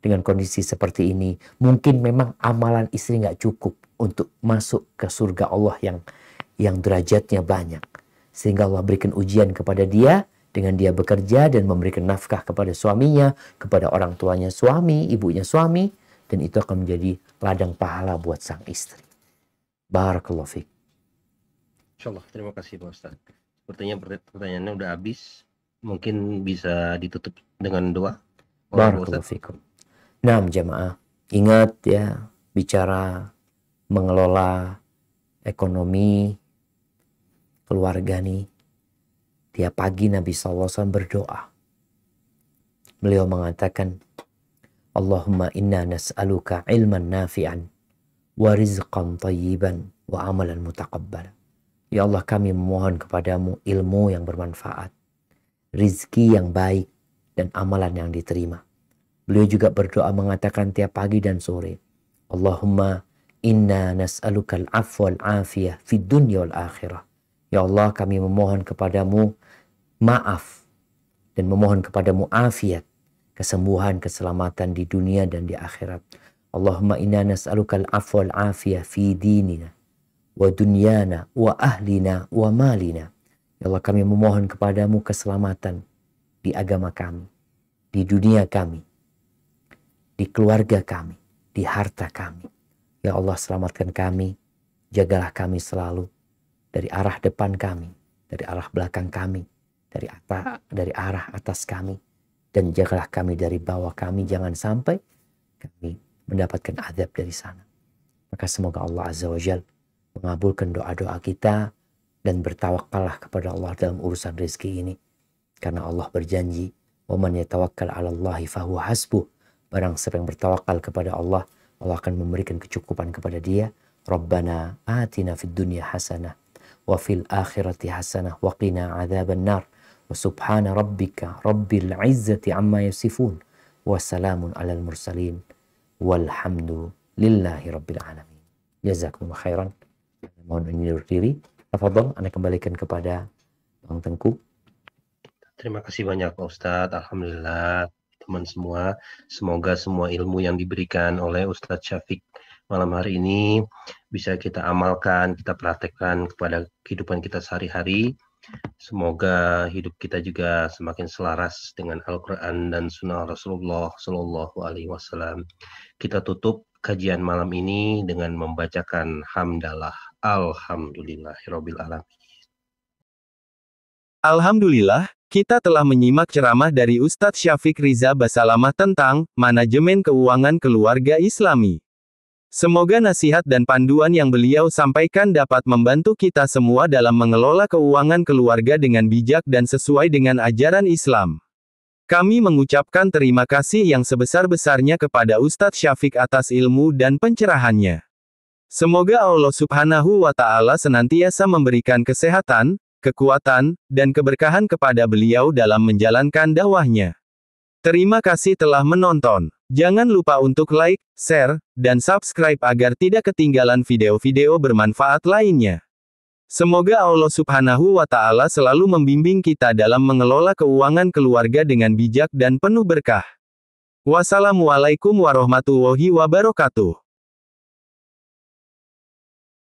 dengan kondisi seperti ini, mungkin memang amalan istri nggak cukup untuk masuk ke surga Allah yang yang derajatnya banyak. Sehingga Allah berikan ujian kepada dia, dengan dia bekerja dan memberikan nafkah kepada suaminya, kepada orang tuanya suami, ibunya suami, dan itu akan menjadi ladang pahala buat sang istri. Barakallahu fiqh. Insyaallah, terima kasih Pak Ustaz. Sepertinya pertanyaannya udah habis. Mungkin bisa ditutup dengan doa. Barakallahu fiqh. Nah, jemaah, ingat ya bicara mengelola ekonomi keluarga nih Tiap pagi Nabi SAW berdoa. Beliau mengatakan, Allahumma inna nas'aluka ilman nafi'an wa rizqan tayyiban wa amalan mutakabbal. Ya Allah kami memohon kepadamu ilmu yang bermanfaat, rizki yang baik, dan amalan yang diterima. Beliau juga berdoa mengatakan tiap pagi dan sore, Allahumma inna al-afwa al afiyah fi dunya wal akhirah. Ya Allah kami memohon kepadamu maaf, dan memohon kepadamu afiat, kesembuhan, keselamatan di dunia dan di akhirat. Allahumma inna nas'alukal afwal afiyah fi dinina wa dunyana wa ahlina wa malina. Ya Allah kami memohon kepadamu keselamatan di agama kami, di dunia kami, di keluarga kami, di harta kami. Ya Allah selamatkan kami, jagalah kami selalu dari arah depan kami, dari arah belakang kami, dari atas dari arah atas kami dan jagalah kami dari bawah kami jangan sampai kami mendapatkan azab dari sana. Maka semoga Allah Azza wa Jal mengabulkan doa-doa kita dan bertawakallah kepada Allah dalam urusan rezeki ini. Karena Allah berjanji, وَمَنْ yatawakkal 'ala اللَّهِ fahu hasbu Barang siapa yang bertawakal kepada Allah, Allah akan memberikan kecukupan kepada dia. Rabbana atina fid dunya hasanah wa fil akhirati hasanah wa qina adzaban nar. Subhana rabbika rabbil izzati amma yasifun. Wassalamun alal mursalin. Walhamdu lillahi rabbil alamin. Jazakumullah khairan. Mohon undur diri. Tafadhol, Anda kembalikan kepada Bang Tengku. Terima kasih banyak Ustadz. Alhamdulillah teman semua. Semoga semua ilmu yang diberikan oleh Ustadz Syafiq malam hari ini bisa kita amalkan, kita praktekkan kepada kehidupan kita sehari-hari Semoga hidup kita juga semakin selaras dengan Al-Quran dan Sunnah Rasulullah Shallallahu Alaihi Wasallam. Kita tutup kajian malam ini dengan membacakan hamdalah Alhamdulillahirobbilalamin. alamin. Alhamdulillah, kita telah menyimak ceramah dari Ustadz Syafiq Riza Basalamah tentang manajemen keuangan keluarga Islami. Semoga nasihat dan panduan yang beliau sampaikan dapat membantu kita semua dalam mengelola keuangan keluarga dengan bijak dan sesuai dengan ajaran Islam. Kami mengucapkan terima kasih yang sebesar-besarnya kepada Ustadz Syafiq atas ilmu dan pencerahannya. Semoga Allah Subhanahu wa Ta'ala senantiasa memberikan kesehatan, kekuatan, dan keberkahan kepada beliau dalam menjalankan dakwahnya. Terima kasih telah menonton. Jangan lupa untuk like, share, dan subscribe agar tidak ketinggalan video-video bermanfaat lainnya. Semoga Allah Subhanahu wa Ta'ala selalu membimbing kita dalam mengelola keuangan keluarga dengan bijak dan penuh berkah. Wassalamualaikum warahmatullahi wabarakatuh.